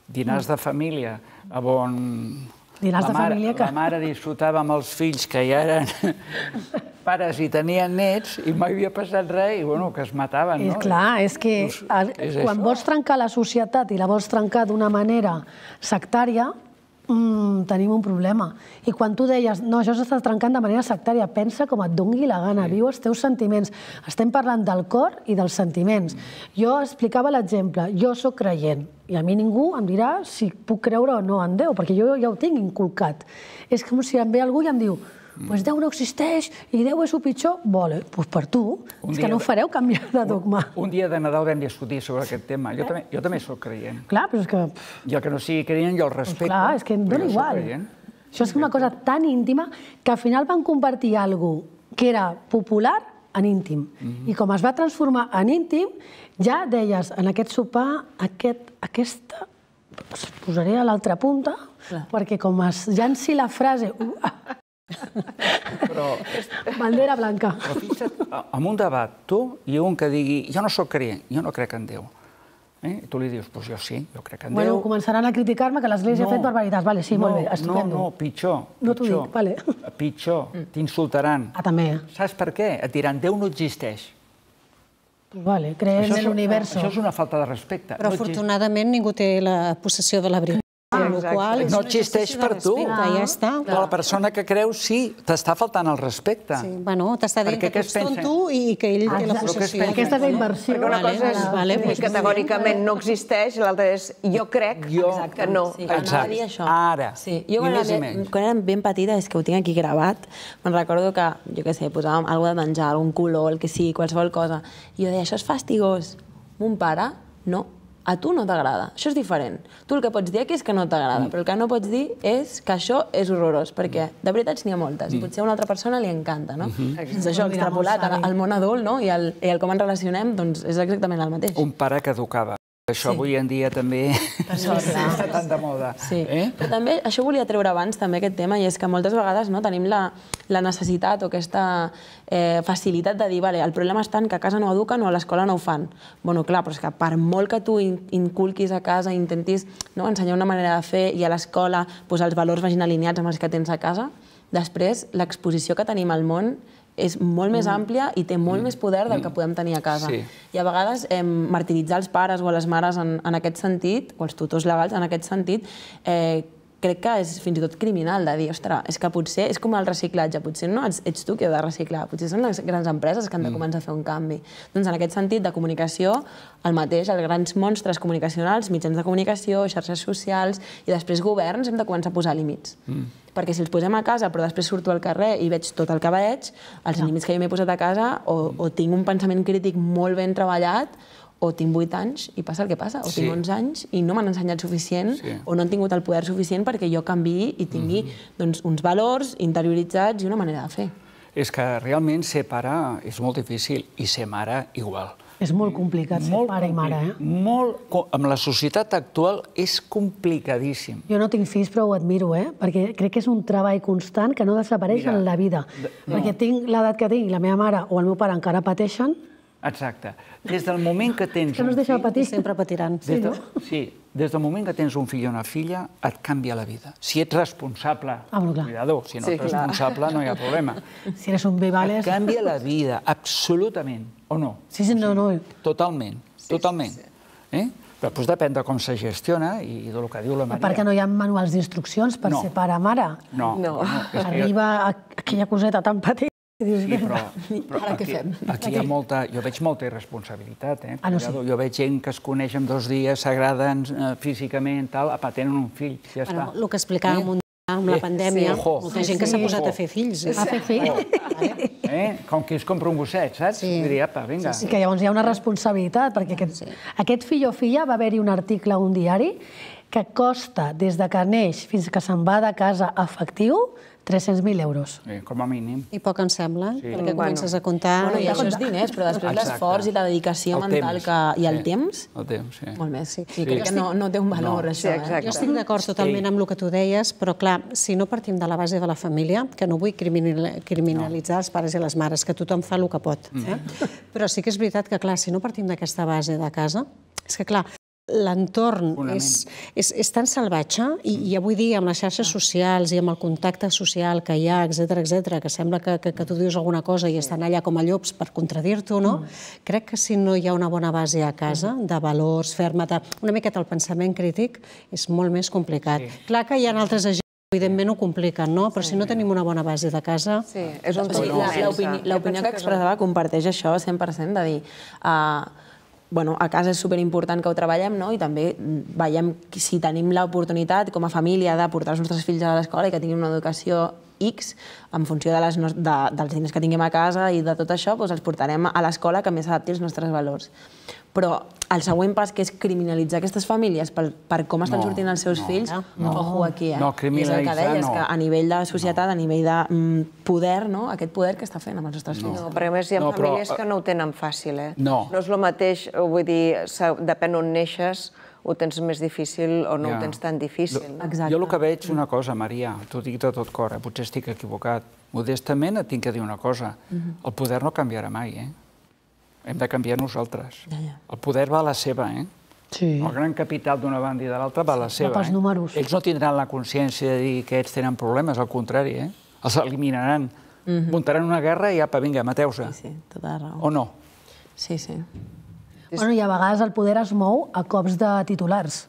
dinars de família, on Dinars la de família que... La mare disfrutava amb els fills que ja eren pares i tenien nets i mai havia passat res i, bueno, que es mataven, no? clar, és que doncs quan vols trencar la societat i la vols trencar d'una manera sectària, mm, tenim un problema. I quan tu deies, no, això s'està trencant de manera sectària, pensa com et dongui la gana, sí. viu els teus sentiments. Estem parlant del cor i dels sentiments. Mm. Jo explicava l'exemple, jo sóc creient, i a mi ningú em dirà si puc creure o no en Déu, perquè jo ja ho tinc inculcat. És com si em ve algú i em diu, pues Déu no existeix i Déu és el pitjor, vale, pues per tu, un és que no fareu canviar de dogma. Un, un dia de Nadal vam discutir sobre aquest tema. Jo, eh? també, jo també sóc creient. Clar, però és que... I el que no sigui creient jo el respecto. Pues clar, és que em dona igual. Creient. Això és una cosa tan íntima que al final van convertir algo que era popular en íntim. Mm -hmm. I com es va transformar en íntim, ja deies, en aquest sopar, aquest, aquesta, es posaré a l'altra punta, Clar. perquè com es llanci la frase... Uh, però, Bandera blanca. Però fixa't, en un debat, tu i un que digui jo no sóc creient, jo no crec en Déu. Eh? I tu li dius, pues jo sí, jo crec en bueno, Déu... Bueno, començaran a criticar-me que l'Església no, ha fet barbaritats. Vale, sí, no, molt bé, estupendo. No, no, pitjor. No t'ho dic, vale. Pitjor, mm. t'insultaran. Ah, també. Eh? Saps per què? Et diran, Déu no existeix. Vale, creem en l'univers. Això és una falta de respecte. Però no afortunadament ningú té la possessió de la veritat qual no existeix per tu. ja està. Però la persona que creus, sí, t'està faltant el respecte. Sí. Bueno, t'està dient Perquè que ets tonto i que ell ah, té la possessió. Aquesta és la inversió. Perquè una vale, cosa és vale, que categòricament no existeix, l'altra és jo crec jo, exacte, que no. Sí, Exacte. Això. Ara. Sí. Jo quan, era, quan era ben petita, és que ho tinc aquí gravat, me'n recordo que, jo què sé, posàvem alguna de menjar, algun color, el que sigui, qualsevol cosa. I jo deia, això és fastigós. Mon pare, no, a tu no t'agrada. Això és diferent. Tu el que pots dir aquí és que no t'agrada, mm. però el que no pots dir és que això és horrorós, perquè mm. de veritat n'hi ha moltes. Mm. Potser a una altra persona li encanta, no? Mm -hmm. És això, extrapolat al, món adult, no? I el, I el com ens relacionem, doncs és exactament el mateix. Un pare que educava això avui en dia també està tan de moda. Eh? Però també, això volia treure abans també aquest tema, i és que moltes vegades no, tenim la, la necessitat o aquesta eh, facilitat de dir vale, el problema és tant que a casa no eduquen o a l'escola no ho fan. Bueno, clar, però és que per molt que tu inculquis a casa, intentis no, ensenyar una manera de fer i a l'escola doncs, els valors vagin alineats amb els que tens a casa, després l'exposició que tenim al món és molt més mm. àmplia i té molt mm. més poder del mm. que podem tenir a casa. I a vegades martiritzar els pares o les mares en, en aquest sentit, o els tutors legals en aquest sentit, eh, crec que és fins i tot criminal de dir, ostres, és que potser és com el reciclatge, potser no ets, ets tu qui heu de reciclar, potser són les grans empreses que han de mm. començar a fer un canvi. Doncs en aquest sentit de comunicació, el mateix, els grans monstres comunicacionals, mitjans de comunicació, xarxes socials i després governs, hem de començar a posar límits. Mm. Perquè si els posem a casa però després surto al carrer i veig tot el que veig, els límits que jo m'he posat a casa o, mm. o tinc un pensament crític molt ben treballat, o tinc 8 anys i passa el que passa, o sí. tinc 11 anys i no m'han ensenyat suficient sí. o no han tingut el poder suficient perquè jo canvi i tingui mm -hmm. doncs, uns valors interioritzats i una manera de fer. És que realment ser pare és molt difícil i ser mare igual. És molt complicat ser molt pare i mare, eh? Molt, amb la societat actual és complicadíssim. Jo no tinc fills, però ho admiro, eh? Perquè crec que és un treball constant que no desapareix Mira, en la vida. De, no. Perquè tinc l'edat que tinc, la meva mare o el meu pare encara pateixen, Exacte. Des del moment que tens... Que no es deixa patir. Sempre patiran. Des de... Sí, des del moment que tens un fill o una filla, et canvia la vida. Si ets responsable, ah, cuidador, si no ets responsable no hi ha problema. Si eres un bevales... Et canvia la vida, absolutament, o no? Sí, sí, no, no. Totalment, totalment. Eh? Però doncs, depèn de com se gestiona i del que diu la Maria. Perquè no hi ha manuals d'instruccions per no. ser pare-mare. No. no. no. Arriba aquella coseta tan petita dius, sí, però, però ara aquí, què fem? Aquí hi ha molta, jo veig molta irresponsabilitat, eh? Ah, no, sí. Jo veig gent que es coneix en dos dies, s'agraden eh, físicament, tal, apa, tenen un fill, ja bueno, està. El que explicàvem sí. un dia amb la pandèmia, sí. molta gent sí, que s'ha posat Ojo. a fer fills. Eh? A fer fills. Eh? Com que es compra un gosset, saps? Sí. Diria, apa, vinga. Sí, sí, que llavors hi ha una responsabilitat, perquè aquest, sí. aquest fill o filla va haver-hi un article a un diari que costa des de que neix fins que se'n va de casa efectiu 300.000 euros. Sí, com a mínim. I poc em sembla, sí. perquè comences a comptar... Bueno, I això és diners, però després l'esforç i la dedicació el mental temps. que... i el sí. temps... El temps, sí. Molt més, sí. sí. I crec que no, no té un valor, no. això. Sí, eh? Jo estic d'acord totalment amb el que tu deies, però clar, si no partim de la base de la família, que no vull criminalitzar no. els pares i les mares, que tothom fa el que pot, eh? mm. eh? però sí que és veritat que, clar, si no partim d'aquesta base de casa, és que, clar, l'entorn és, és, és tan salvatge i, i avui dia amb les xarxes ah. socials i amb el contacte social que hi ha, etc etc, que sembla que, que, que tu dius alguna cosa i estan allà com a llops per contradir-t'ho, no? Mm. Crec que si no hi ha una bona base a casa mm. de valors, ferma, de... una miqueta el pensament crític és molt més complicat. Sí. Clar que hi ha altres agents evidentment ho compliquen, no? Però sí, si no tenim una bona base de casa... Sí, és un... L'opinió que expressava comparteix això 100%, de dir... Uh, bueno, a casa és superimportant que ho treballem no? i també mm, veiem si tenim l'oportunitat com a família de portar els nostres fills a l'escola i que tinguin una educació X, en funció de les no... de, dels diners que tinguem a casa i de tot això, doncs els portarem a l'escola que més adapti els nostres valors. Però el següent pas, que és criminalitzar aquestes famílies per, per com estan no, sortint els seus no, fills, no, ojo aquí, eh? No, criminalitzar, És el que deies, no. que a nivell de societat, no. a nivell de mm, poder, no? aquest poder que està fent amb els nostres no. fills. No, perquè a més hi ha no, famílies però, que eh, no ho tenen fàcil, eh? No. No és el mateix, vull dir, depèn on neixes, ho tens més difícil o no ho tens tan difícil. Jo el que veig una cosa, Maria, t'ho dic de tot cor, eh, potser estic equivocat. Modestament et tinc que dir una cosa. Mhm. El poder no canviarà mai, eh? Hem de canviar nosaltres. El poder va a la seva, eh? Sí. El gran capital d'una banda i de l'altra va a la seva. Eh? Ells no tindran la consciència de dir que aquests tenen problemes, al contrari, eh? Els eliminaran. Mhm. Muntaran una guerra i apa, vinga, mateu-se. Sí, sí, tota raó. O no? Sí, sí. Bueno, I a vegades el poder es mou a cops de titulars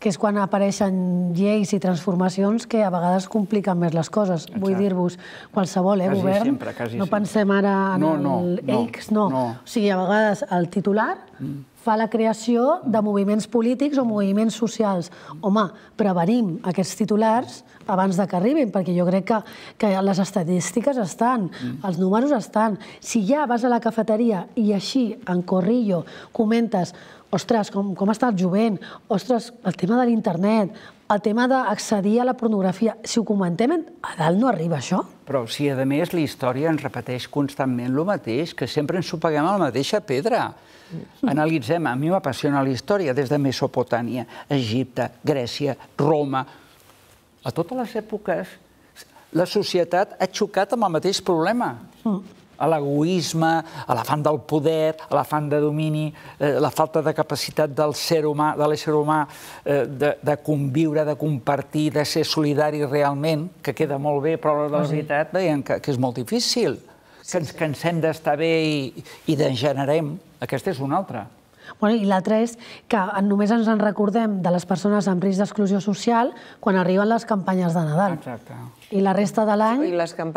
que és quan apareixen lleis i transformacions que a vegades compliquen més les coses. Exacte. Vull dir-vos, qualsevol eh, quasi govern, sempre, no sempre. pensem ara en no, no, el no, X, no. no. O sigui, a vegades el titular mm fa la creació de moviments polítics o moviments socials. Home, prevenim aquests titulars abans de que arribin, perquè jo crec que, que les estadístiques estan, mm. els números estan. Si ja vas a la cafeteria i així, en corrillo, comentes ostres, com, com està el jovent, ostres, el tema de l'internet, el tema d'accedir a la pornografia, si ho comentem, a dalt no arriba això? Però si, a més, la història ens repeteix constantment el mateix, que sempre ens ho paguem a la mateixa pedra. Analitzem, a mi m'apassiona la història, des de Mesopotàmia, Egipte, Grècia, Roma... A totes les èpoques la societat ha xocat amb el mateix problema. Mm a l'egoisme, a la fan del poder, a la fan de domini, eh, la falta de capacitat del ser humà, de l'ésser humà eh, de, de conviure, de compartir, de ser solidari realment, que queda molt bé, però a l'hora de la veritat ah, veiem que, que és molt difícil, que ens cansem d'estar bé i, i degenerem. Aquesta és una altra. Bueno, I l'altre és que només ens en recordem de les persones amb risc d'exclusió social quan arriben les campanyes de Nadal. Exacte. I la resta de l'any...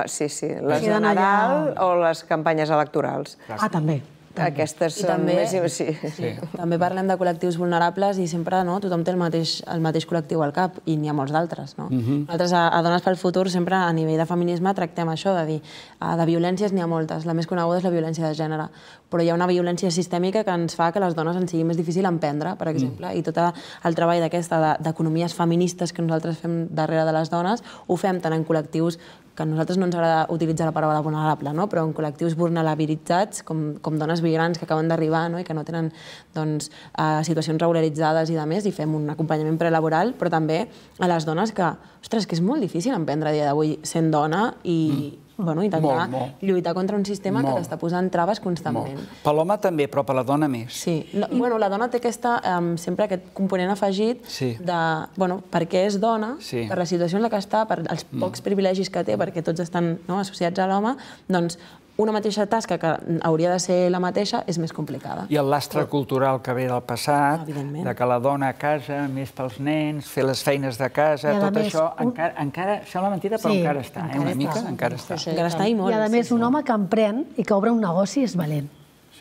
Sí, sí, les de Nadal o les campanyes electorals. Ah, també. Aquestes són més... Sí. sí. També parlem de col·lectius vulnerables i sempre no, tothom té el mateix, el mateix col·lectiu al cap i n'hi ha molts d'altres. No? Mhm. Nosaltres a, a Dones pel Futur sempre a nivell de feminisme tractem això, de dir a, eh, de violències n'hi ha moltes, la més coneguda és la violència de gènere, però hi ha una violència sistèmica que ens fa que les dones ens sigui més difícil emprendre, per mm. exemple, i tot el treball d'aquesta d'economies feministes que nosaltres fem darrere de les dones ho fem tant en col·lectius que a nosaltres no ens agrada utilitzar la paraula vulnerable, no? però en col·lectius vulnerabilitzats com, com dones migrants que acaben d'arribar no? i que no tenen doncs, eh, situacions regularitzades i de més, i fem un acompanyament prelaboral, però també a les dones que, ostres, que és molt difícil emprendre a dia d'avui sent dona i, mm bueno, i molt, molt. lluitar contra un sistema molt. que t'està posant traves constantment. Molt. Per l'home també, però per la dona més. Sí. No, I... bueno, la dona té aquesta, um, sempre aquest component afegit sí. de bueno, per què és dona, sí. per la situació en la que està, per els mm. pocs mm. privilegis que té, perquè tots estan no, associats a l'home, doncs una mateixa tasca que hauria de ser la mateixa és més complicada. I el lastre cultural que ve del passat, de que la dona a casa, més pels nens, fer les feines de casa, tot això, un... encara, encara sembla mentida, però encara està, encara eh, una està. mica, encara està. Sí, sí, encara està i molt. I a més, un home que emprèn i que obre un negoci és valent.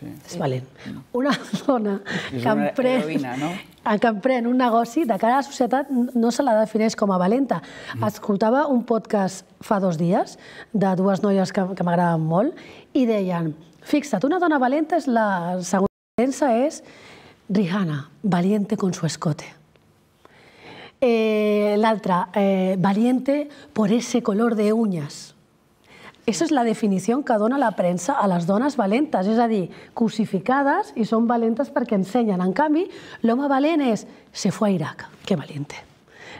Sí. És valent. Mm. Una dona que emprèn, heroïna, no? que emprèn un negoci de cara a la societat no se la defineix com a valenta. Mm. Escoltava un podcast fa dos dies de dues noies que, que m'agraden molt i deien, fixa't, una dona valenta és la segona valença és Rihanna, valiente con su escote. Eh, L'altra, eh, valiente por ese color de uñas. Aquesta és la definició que dona la premsa a les dones valentes, és a dir, crucificades i són valentes perquè ensenyen. En canvi, l'home valent és se fue a Iraq, que valiente.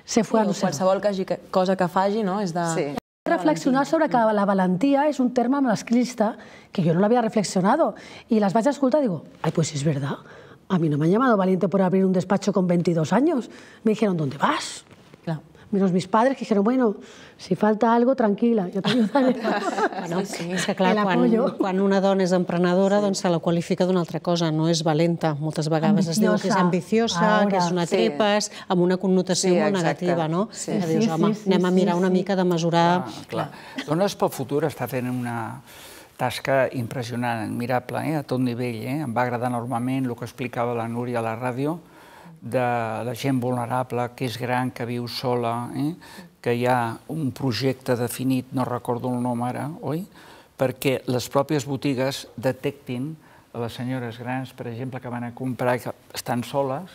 Se fue a Lucero. Qualsevol que cosa que faci, no?, és de... Sí. reflexionar sobre que la valentia és un termo masculista que jo no l'havia reflexionat reflexionado les vaig vas i escuchar digo, ai, pues es verdad. A mi no m'han llamado valiente por abrir un despacho con 22 años. Me dijeron, ¿dónde vas? menos mis padres que dijeron, bueno, si falta algo, tranquila, jo t'ajudaré. bueno, sí, és que clar, quan, quan una dona és emprenedora, sí. doncs se la qualifica d'una altra cosa, no és valenta. Moltes vegades ambiciosa. es diu que és ambiciosa, Ara. que és una sí. trepes, amb una connotació sí, molt negativa, no? Sí. sí, dius, home, sí, sí, anem a mirar una mica de mesurar... Ah, clar. Dones pel futur està fent una tasca impressionant, admirable, eh? a tot nivell. Eh? Em va agradar enormement el que explicava la Núria a la ràdio, de la gent vulnerable, que és gran, que viu sola, eh? que hi ha un projecte definit, no recordo el nom ara, oi? perquè les pròpies botigues detectin les senyores grans, per exemple, que van a comprar que estan soles,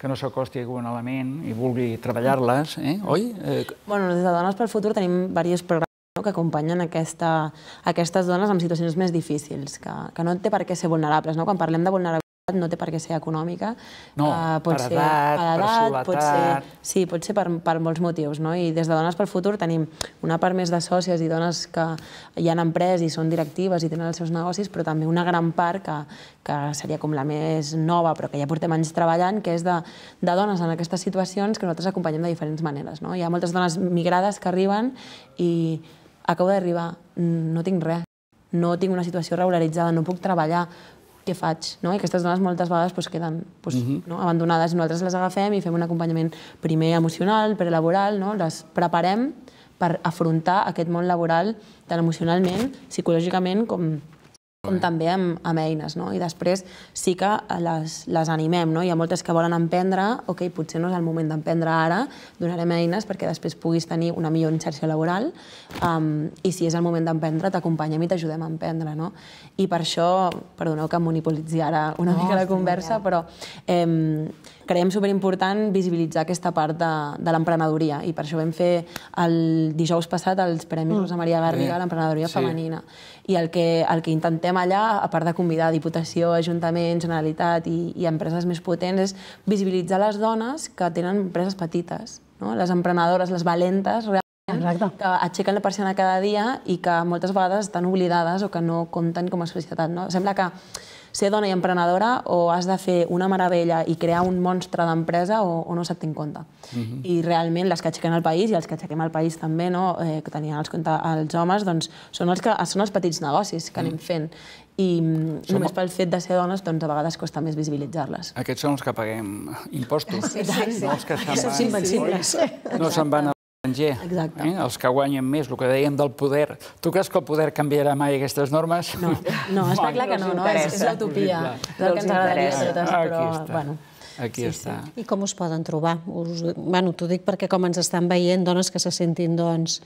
que no s'acosti a algun element i vulgui treballar-les, eh? oi? Eh, bueno, des de Dones pel Futur tenim diversos programes que acompanyen aquesta, aquestes dones en situacions més difícils, que, que no té per què ser vulnerables. No? Quan parlem de vulnera no té per què ser econòmica. No, uh, pot per ser edat, per, edat, per soledat... Pot ser, sí, pot ser per, per molts motius, no? I des de Dones pel Futur tenim una part més de sòcies i dones que ja han empreses i són directives i tenen els seus negocis, però també una gran part que, que seria com la més nova, però que ja portem anys treballant, que és de, de dones en aquestes situacions que nosaltres acompanyem de diferents maneres, no? Hi ha moltes dones migrades que arriben i acabo d'arribar, no tinc res, no tinc una situació regularitzada, no puc treballar, què faig? No? I aquestes dones moltes vegades pues, doncs, queden pues, uh -huh. no? abandonades. Nosaltres les agafem i fem un acompanyament primer emocional, prelaboral, no? les preparem per afrontar aquest món laboral tant emocionalment, psicològicament com com també amb, amb eines, no? I després sí que les, les animem, no? Hi ha moltes que volen emprendre, ok, potser no és el moment d'emprendre ara, donarem eines perquè després puguis tenir una millor inserció laboral um, i si és el moment d'emprendre, t'acompanyem i t'ajudem a emprendre, no? I per això, perdoneu que monopolitzi ara una no, mica la conversa, però eh, creiem superimportant visibilitzar aquesta part de, de l'emprenedoria i per això vam fer el dijous passat els Premis mm. Rosa Maria Garriga a eh, l'emprenedoria sí. femenina. I el que, el que intentem intentem allà, a part de convidar Diputació, Ajuntaments, Generalitat i, i empreses més potents, és visibilitzar les dones que tenen empreses petites, no? les emprenedores, les valentes, Exacte. que aixequen la persiana cada dia i que moltes vegades estan oblidades o que no compten com a societat. No? Sembla que ser dona i emprenedora o has de fer una meravella i crear un monstre d'empresa o, o no se't té en compte. Uh mhm. -huh. I realment les que aixequen el país i els que aixequem el país també, no? eh, que tenien els, els homes, doncs són els, que, són els petits negocis que anem mm. fent. I mm, som... només pel fet de ser dones, doncs a vegades costa més visibilitzar-les. Aquests són els que paguem impostos, sí, sí, sí. no els que se'n van, sí, sí. No se'n van a estranger. Eh? Exacte. Eh? Els que guanyen més, el que dèiem del poder. Tu creus que el poder canviarà mai aquestes normes? No, no està clar que no, no? és, és l'utopia. És el que ens agradaria a totes, però... Bueno, Aquí sí, està. Sí. I com us poden trobar? Us, bueno, T'ho dic perquè com ens estan veient dones que se sentin doncs,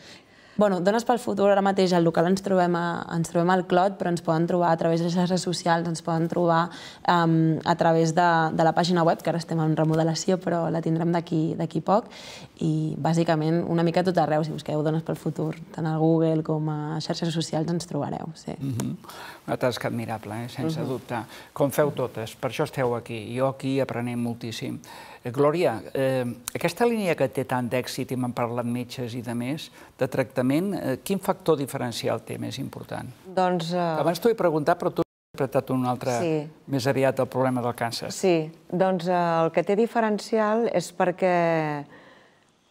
Bueno, dones pel futur ara mateix al local ens trobem, a, ens trobem al Clot, però ens poden trobar a través de xarxes socials, ens poden trobar um, a través de, de la pàgina web, que ara estem en remodelació, però la tindrem d'aquí poc, i bàsicament una mica tot arreu, si busqueu dones pel futur, tant al Google com a xarxes socials ens trobareu, sí. Mm -hmm. Una tasca admirable, eh? sense mm -hmm. dubte. Com feu totes, per això esteu aquí, jo aquí aprenem moltíssim. Eh, Glòria, eh, aquesta línia que té tant d'èxit, i m'han parlat metges i de més, de tractament, eh, quin factor diferencial té més important? Doncs... Eh... Abans t'ho he preguntat, però tu has interpretat un altre, sí. més aviat, el problema del càncer. Sí, doncs eh, el que té diferencial és perquè...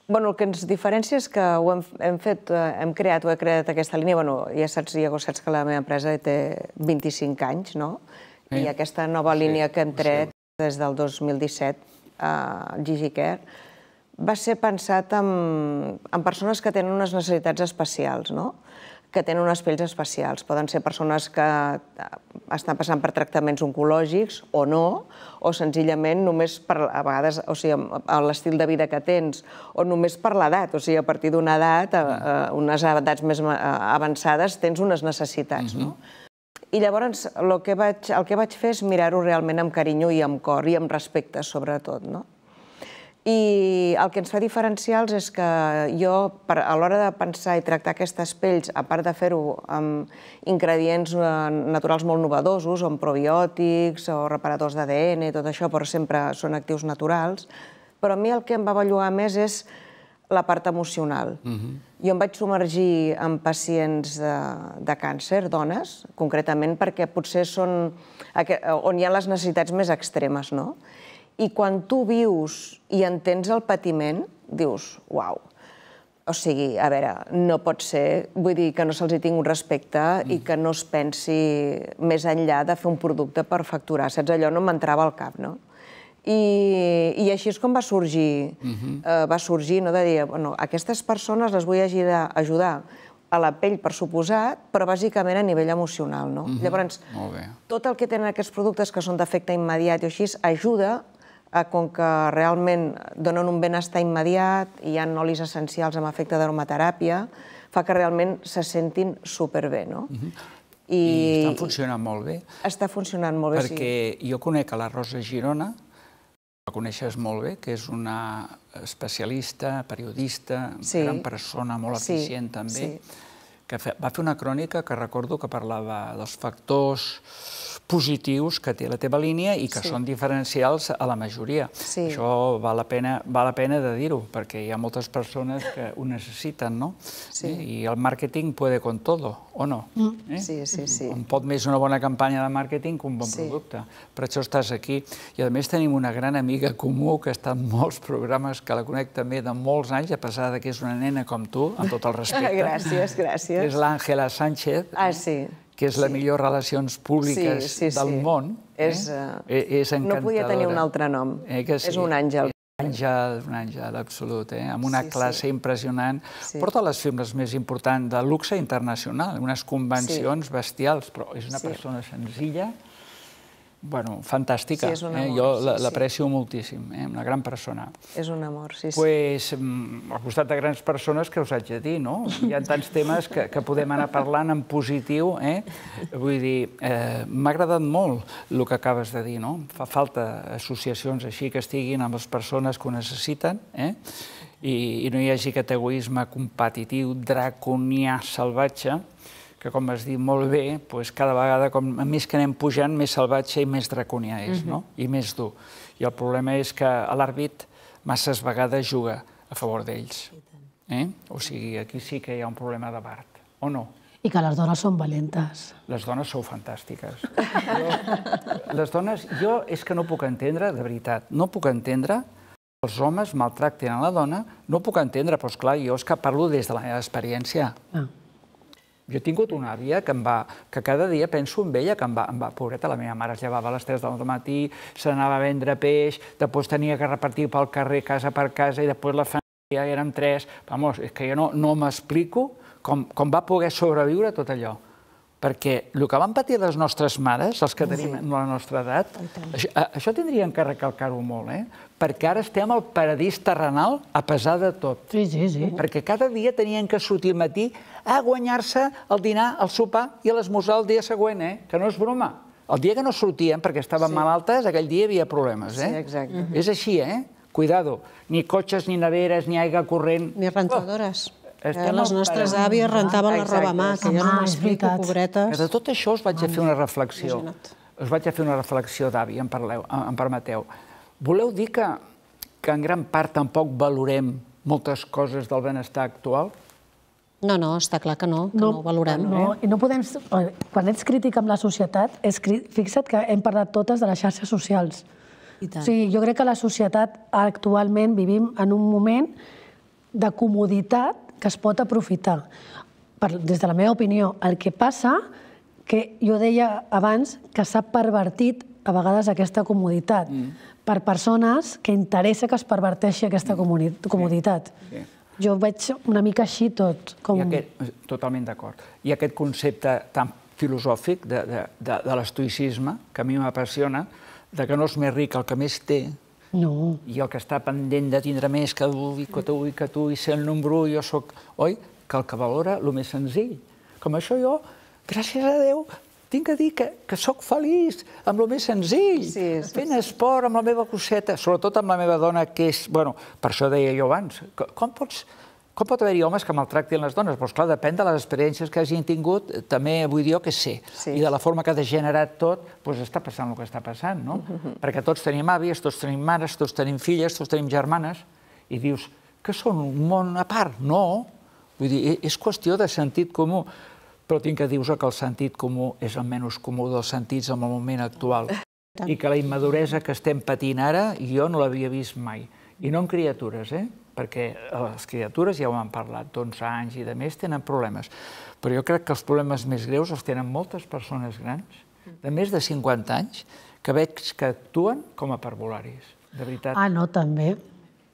Bueno, el que ens diferència és que ho hem, hem fet, eh, hem creat, ho he creat aquesta línia, bueno, ja saps, Iago, saps que la meva empresa té 25 anys, no? Sí. I eh? aquesta nova línia sí. que hem tret sí. des del 2017 eh, Gigicare, va ser pensat en, en persones que tenen unes necessitats especials, no? que tenen unes pells especials. Poden ser persones que eh, estan passant per tractaments oncològics o no, o senzillament només per, a vegades, o sigui, l'estil de vida que tens, o només per l'edat, o sigui, a partir d'una edat, a, eh, a eh, unes edats més avançades, tens unes necessitats, uh -huh. no? I llavors el que vaig, el que vaig fer és mirar-ho realment amb carinyo i amb cor i amb respecte, sobretot. No? I el que ens fa diferencials és que jo, per, a l'hora de pensar i tractar aquestes pells, a part de fer-ho amb ingredients eh, naturals molt novedosos, o amb probiòtics o reparadors d'ADN, tot això, però sempre són actius naturals, però a mi el que em va bellugar més és la part emocional. Uh mm-hmm. -huh jo em vaig submergir en pacients de, de càncer, dones, concretament perquè potser són on hi ha les necessitats més extremes, no? I quan tu vius i entens el patiment, dius, uau, o sigui, a veure, no pot ser, vull dir, que no se'ls tingui un respecte mm. i que no es pensi més enllà de fer un producte per facturar, saps? Allò no m'entrava al cap, no? I, i així és com va sorgir, mhm. eh, va sorgir no, de dir, bueno, aquestes persones les vull ajudar, a la pell, per suposat, però bàsicament a nivell emocional. No? Mhm. Llavors, tot el que tenen aquests productes que són d'efecte immediat i així, ajuda a, com que realment donen un benestar immediat, hi ha olis essencials amb efecte d'aromateràpia, fa que realment se sentin superbé. No? Mhm. I, està funcionant molt bé. Està funcionant molt bé, sí. Perquè jo conec a la Rosa Girona, la coneixes molt bé, que és una especialista, periodista, sí. gran persona, molt sí. eficient també, sí. que va fer una crònica que recordo que parlava dels factors positius que té la teva línia i que sí. són diferencials a la majoria. Sí. Això val la pena, val la pena de dir-ho, perquè hi ha moltes persones que ho necessiten, no? Sí. Eh? I el màrqueting puede con todo, o no? Mm. Eh? Sí, sí, sí. On pot més una bona campanya de màrqueting que un bon sí. producte. Per això estàs aquí. I a més tenim una gran amiga comú que està en molts programes, que la conec també de molts anys, a pesar que és una nena com tu, amb tot el respecte. gràcies, gràcies. És l'Àngela Sánchez. Ah, sí. Eh? que és la millor relacions públiques del món. Eh? És, eh, eh, és encantadora. No podia tenir un altre nom. És un àngel. Un àngel, un àngel absolut, eh? amb una classe impressionant. Porta les firmes més importants de luxe internacional, unes convencions bestials, però és una persona senzilla, bueno, fantàstica. Sí, és un eh? amor. Eh? Jo l'aprecio sí, sí. moltíssim, eh? una gran persona. És un amor, sí, sí. Pues, mm, al costat de grans persones, que us haig de dir, no? Hi ha tants temes que, que podem anar parlant en positiu, eh? Vull dir, eh, m'ha agradat molt el que acabes de dir, no? Fa falta associacions així que estiguin amb les persones que ho necessiten, eh? I, i no hi hagi aquest egoisme competitiu, draconià, salvatge, que com vas dir molt bé, doncs cada vegada com, més que anem pujant, més salvatge i més draconià és, uh -huh. no? Mhm. i més dur. I el problema és que l'àrbit masses vegades juga a favor d'ells. Eh? O sigui, aquí sí que hi ha un problema de part, o no? I que les dones són valentes. Les dones sou fantàstiques. Però les dones, jo és que no puc entendre, de veritat, no puc entendre els homes maltracten a la dona, no puc entendre, però esclar, jo és que parlo des de la meva experiència. Ah jo he tingut una àvia que, em va, que cada dia penso en ella, que em va, em va, pobreta, la meva mare es llevava a les 3 del matí, s'anava a vendre peix, després tenia que repartir pel carrer casa per casa i després la família érem tres. Vamos, és que jo no, no m'explico com, com va poder sobreviure tot allò. Perquè el que van patir les nostres mares, els que tenim sí. la nostra edat, això, això tindrien que recalcar-ho molt, eh? perquè ara estem al paradís terrenal a pesar de tot. Sí, sí, sí. Perquè cada dia tenien que sortir al matí a guanyar-se el dinar, el sopar i l'esmorzar el dia següent, eh? que no és broma. El dia que no sortien perquè estaven malaltes, aquell dia hi havia problemes. Eh? Sí, exacte. Mm-hmm. És així, eh? Cuidado. Ni cotxes, ni neveres, ni aigua corrent... Ni rentadores. Oh, les nostres àvies rentaven la roba a mà, que jo no m'explico, pobretes. De tot això us vaig a fer una reflexió. Us vaig a fer una reflexió d'àvia, em, parleu, em permeteu. Voleu dir que, que en gran part tampoc valorem moltes coses del benestar actual? No, no, està clar que no, que no, no ho valorem. No, eh? i no podem... Quan ets crític amb la societat, és, fixa't que hem parlat totes de les xarxes socials. I tant. O sigui, jo crec que la societat actualment vivim en un moment de comoditat que es pot aprofitar. Per, des de la meva opinió, el que passa, que jo deia abans, que s'ha pervertit a vegades aquesta comoditat mm. per persones que interessa que es perverteixi aquesta mm. comoditat. Sí. Sí. Jo veig una mica així tot. Com... aquest, eh, totalment d'acord. I aquest concepte tan filosòfic de, de, de, de l'estoicisme, que a mi m'apassiona, de que no és més ric el que més té, no. i el que està pendent de tindre més que tu, i que tu, i que tu, i ser el número 1, jo soc, Oi? Que el que valora el més senzill. Com això jo, gràcies a Déu, tinc que dir que, que sóc feliç amb el més senzill, sí, sí, fent esport amb la meva coseta, sobretot amb la meva dona, que és... Bueno, per això deia jo abans, com pots... Com pot haver-hi homes que maltractin les dones? Però, doncs clar, depèn de les experiències que hagin tingut, també vull dir que sé. Sí. I de la forma que ha degenerat tot, doncs està passant el que està passant, no? Uh -huh. Perquè tots tenim àvies, tots tenim mares, tots tenim filles, tots tenim germanes, i dius, que són un món a part? No, vull dir, e-, és qüestió de sentit comú però tinc que dir-vos que el sentit comú és el menys comú dels sentits en el moment actual i que la immaduresa que estem patint ara jo no l'havia vist mai. I no en criatures, eh? perquè eh, les criatures, ja ho han parlat, d'11 anys i de més, tenen problemes. Però jo crec que els problemes més greus els tenen moltes persones grans, de més de 50 anys, que veig que actuen com a parvularis. de veritat. Ah, no, també.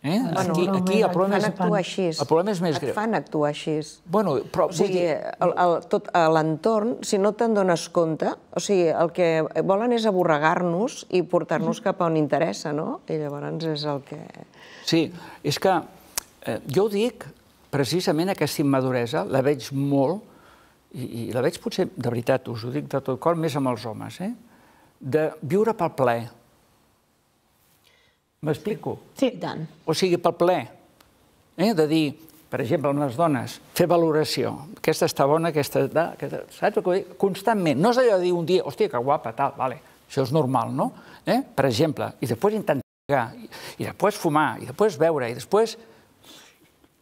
Eh? Bueno, aquí, aquí el problema, és, fan així. el problema és més greu. Et fan actuar així. Bueno, però, o sigui, el, el, tot l'entorn, si no te'n dones compte, o sigui, el que volen és aborregar-nos i portar-nos cap a on interessa, no? I llavors és el que... Sí, és que eh, jo dic, precisament aquesta immaduresa la veig molt, i, i la veig potser, de veritat, us ho dic de tot cor, més amb els homes, eh? de viure pel plaer, M'explico? Sí, i tant. O sigui, pel ple, eh? de dir, per exemple, amb les dones, fer valoració. Aquesta està bona, aquesta... aquesta saps el que dic? Constantment. No és allò de dir un dia, hòstia, que guapa, tal, vale. Això és normal, no? Eh? Per exemple. I després intentar i després fumar, i després beure, i després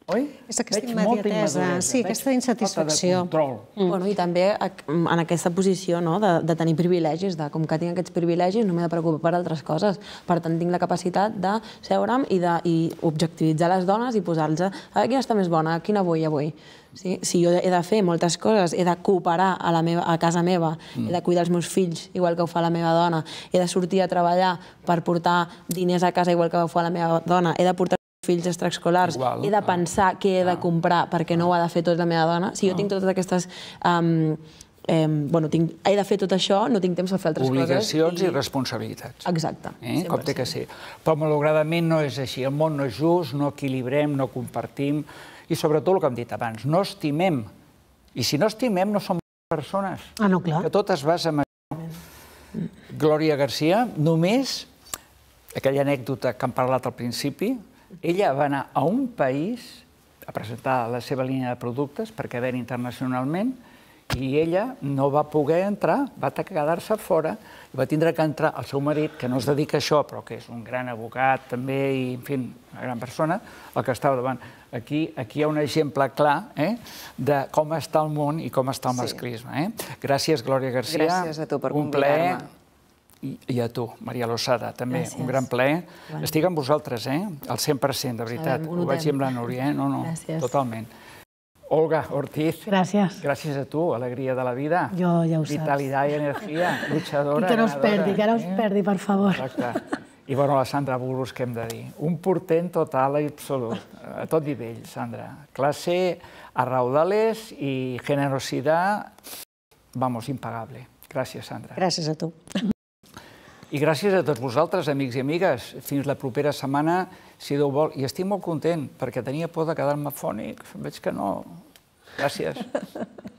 Oi? És aquesta Veig immediatesa, sí, Veig aquesta insatisfacció. Mm. Bueno, I també en aquesta posició no, de, de tenir privilegis, de com que tinc aquests privilegis no m'he de preocupar per altres coses. Per tant, tinc la capacitat de seure'm i, de, i objectivitzar les dones i posar-los a veure quina està més bona, quina vull avui. Sí? Si jo he de fer moltes coses, he de cooperar a, la meva, a casa meva, mm. he de cuidar els meus fills, igual que ho fa la meva dona, he de sortir a treballar per portar diners a casa, igual que ho fa la meva dona, he de portar fills extraescolars, Igual, he de ah. pensar ah, què he ah, de comprar perquè no ho ha de fer tot la meva dona. Si jo ah, tinc totes aquestes... Um, eh, bueno, tinc, he de fer tot això, no tinc temps de fer altres Obligacions coses. Obligacions i... responsabilitats. Exacte. Eh? Com té que ser. Però malauradament no és així. El món no és just, no equilibrem, no compartim, i sobretot el que hem dit abans, no estimem. I si no estimem, no som persones. Ah, no, clar. Que tot es basa en això. Glòria Garcia, només aquella anècdota que hem parlat al principi, ella va anar a un país a presentar la seva línia de productes perquè ven internacionalment i ella no va poder entrar, va quedar-se fora i va tindre que entrar el seu marit, que no es dedica a això, però que és un gran advocat també i, en fi, una gran persona, el que estava davant. Aquí, aquí hi ha un exemple clar eh, de com està el món i com està el masclisme. Eh? Gràcies, Glòria Garcia. Gràcies a tu per convidar-me. Un plaer i a tu, Maria Lossada, també Gràcies. un gran plaer. Bueno. Estic amb vosaltres, eh? Al 100%, de veritat. ho, vaig dir amb la Núria, eh? No, no, Gràcies. totalment. Olga Ortiz. Gràcies. Gràcies a tu, alegria de la vida. Jo ja ho Vitalitat saps. Vitalitat i energia, luchadora. I que no us perdi, que ara us eh? perdi, per favor. Exacte. I bueno, la Sandra Burus, què hem de dir? Un portent total i absolut, a tot nivell, Sandra. Classe a raudales i generositat, vamos, impagable. Gràcies, Sandra. Gràcies a tu. I gràcies a tots vosaltres, amics i amigues. Fins la propera setmana, si Déu vol. I estic molt content, perquè tenia por de quedar-me fònic. Veig que no. Gràcies.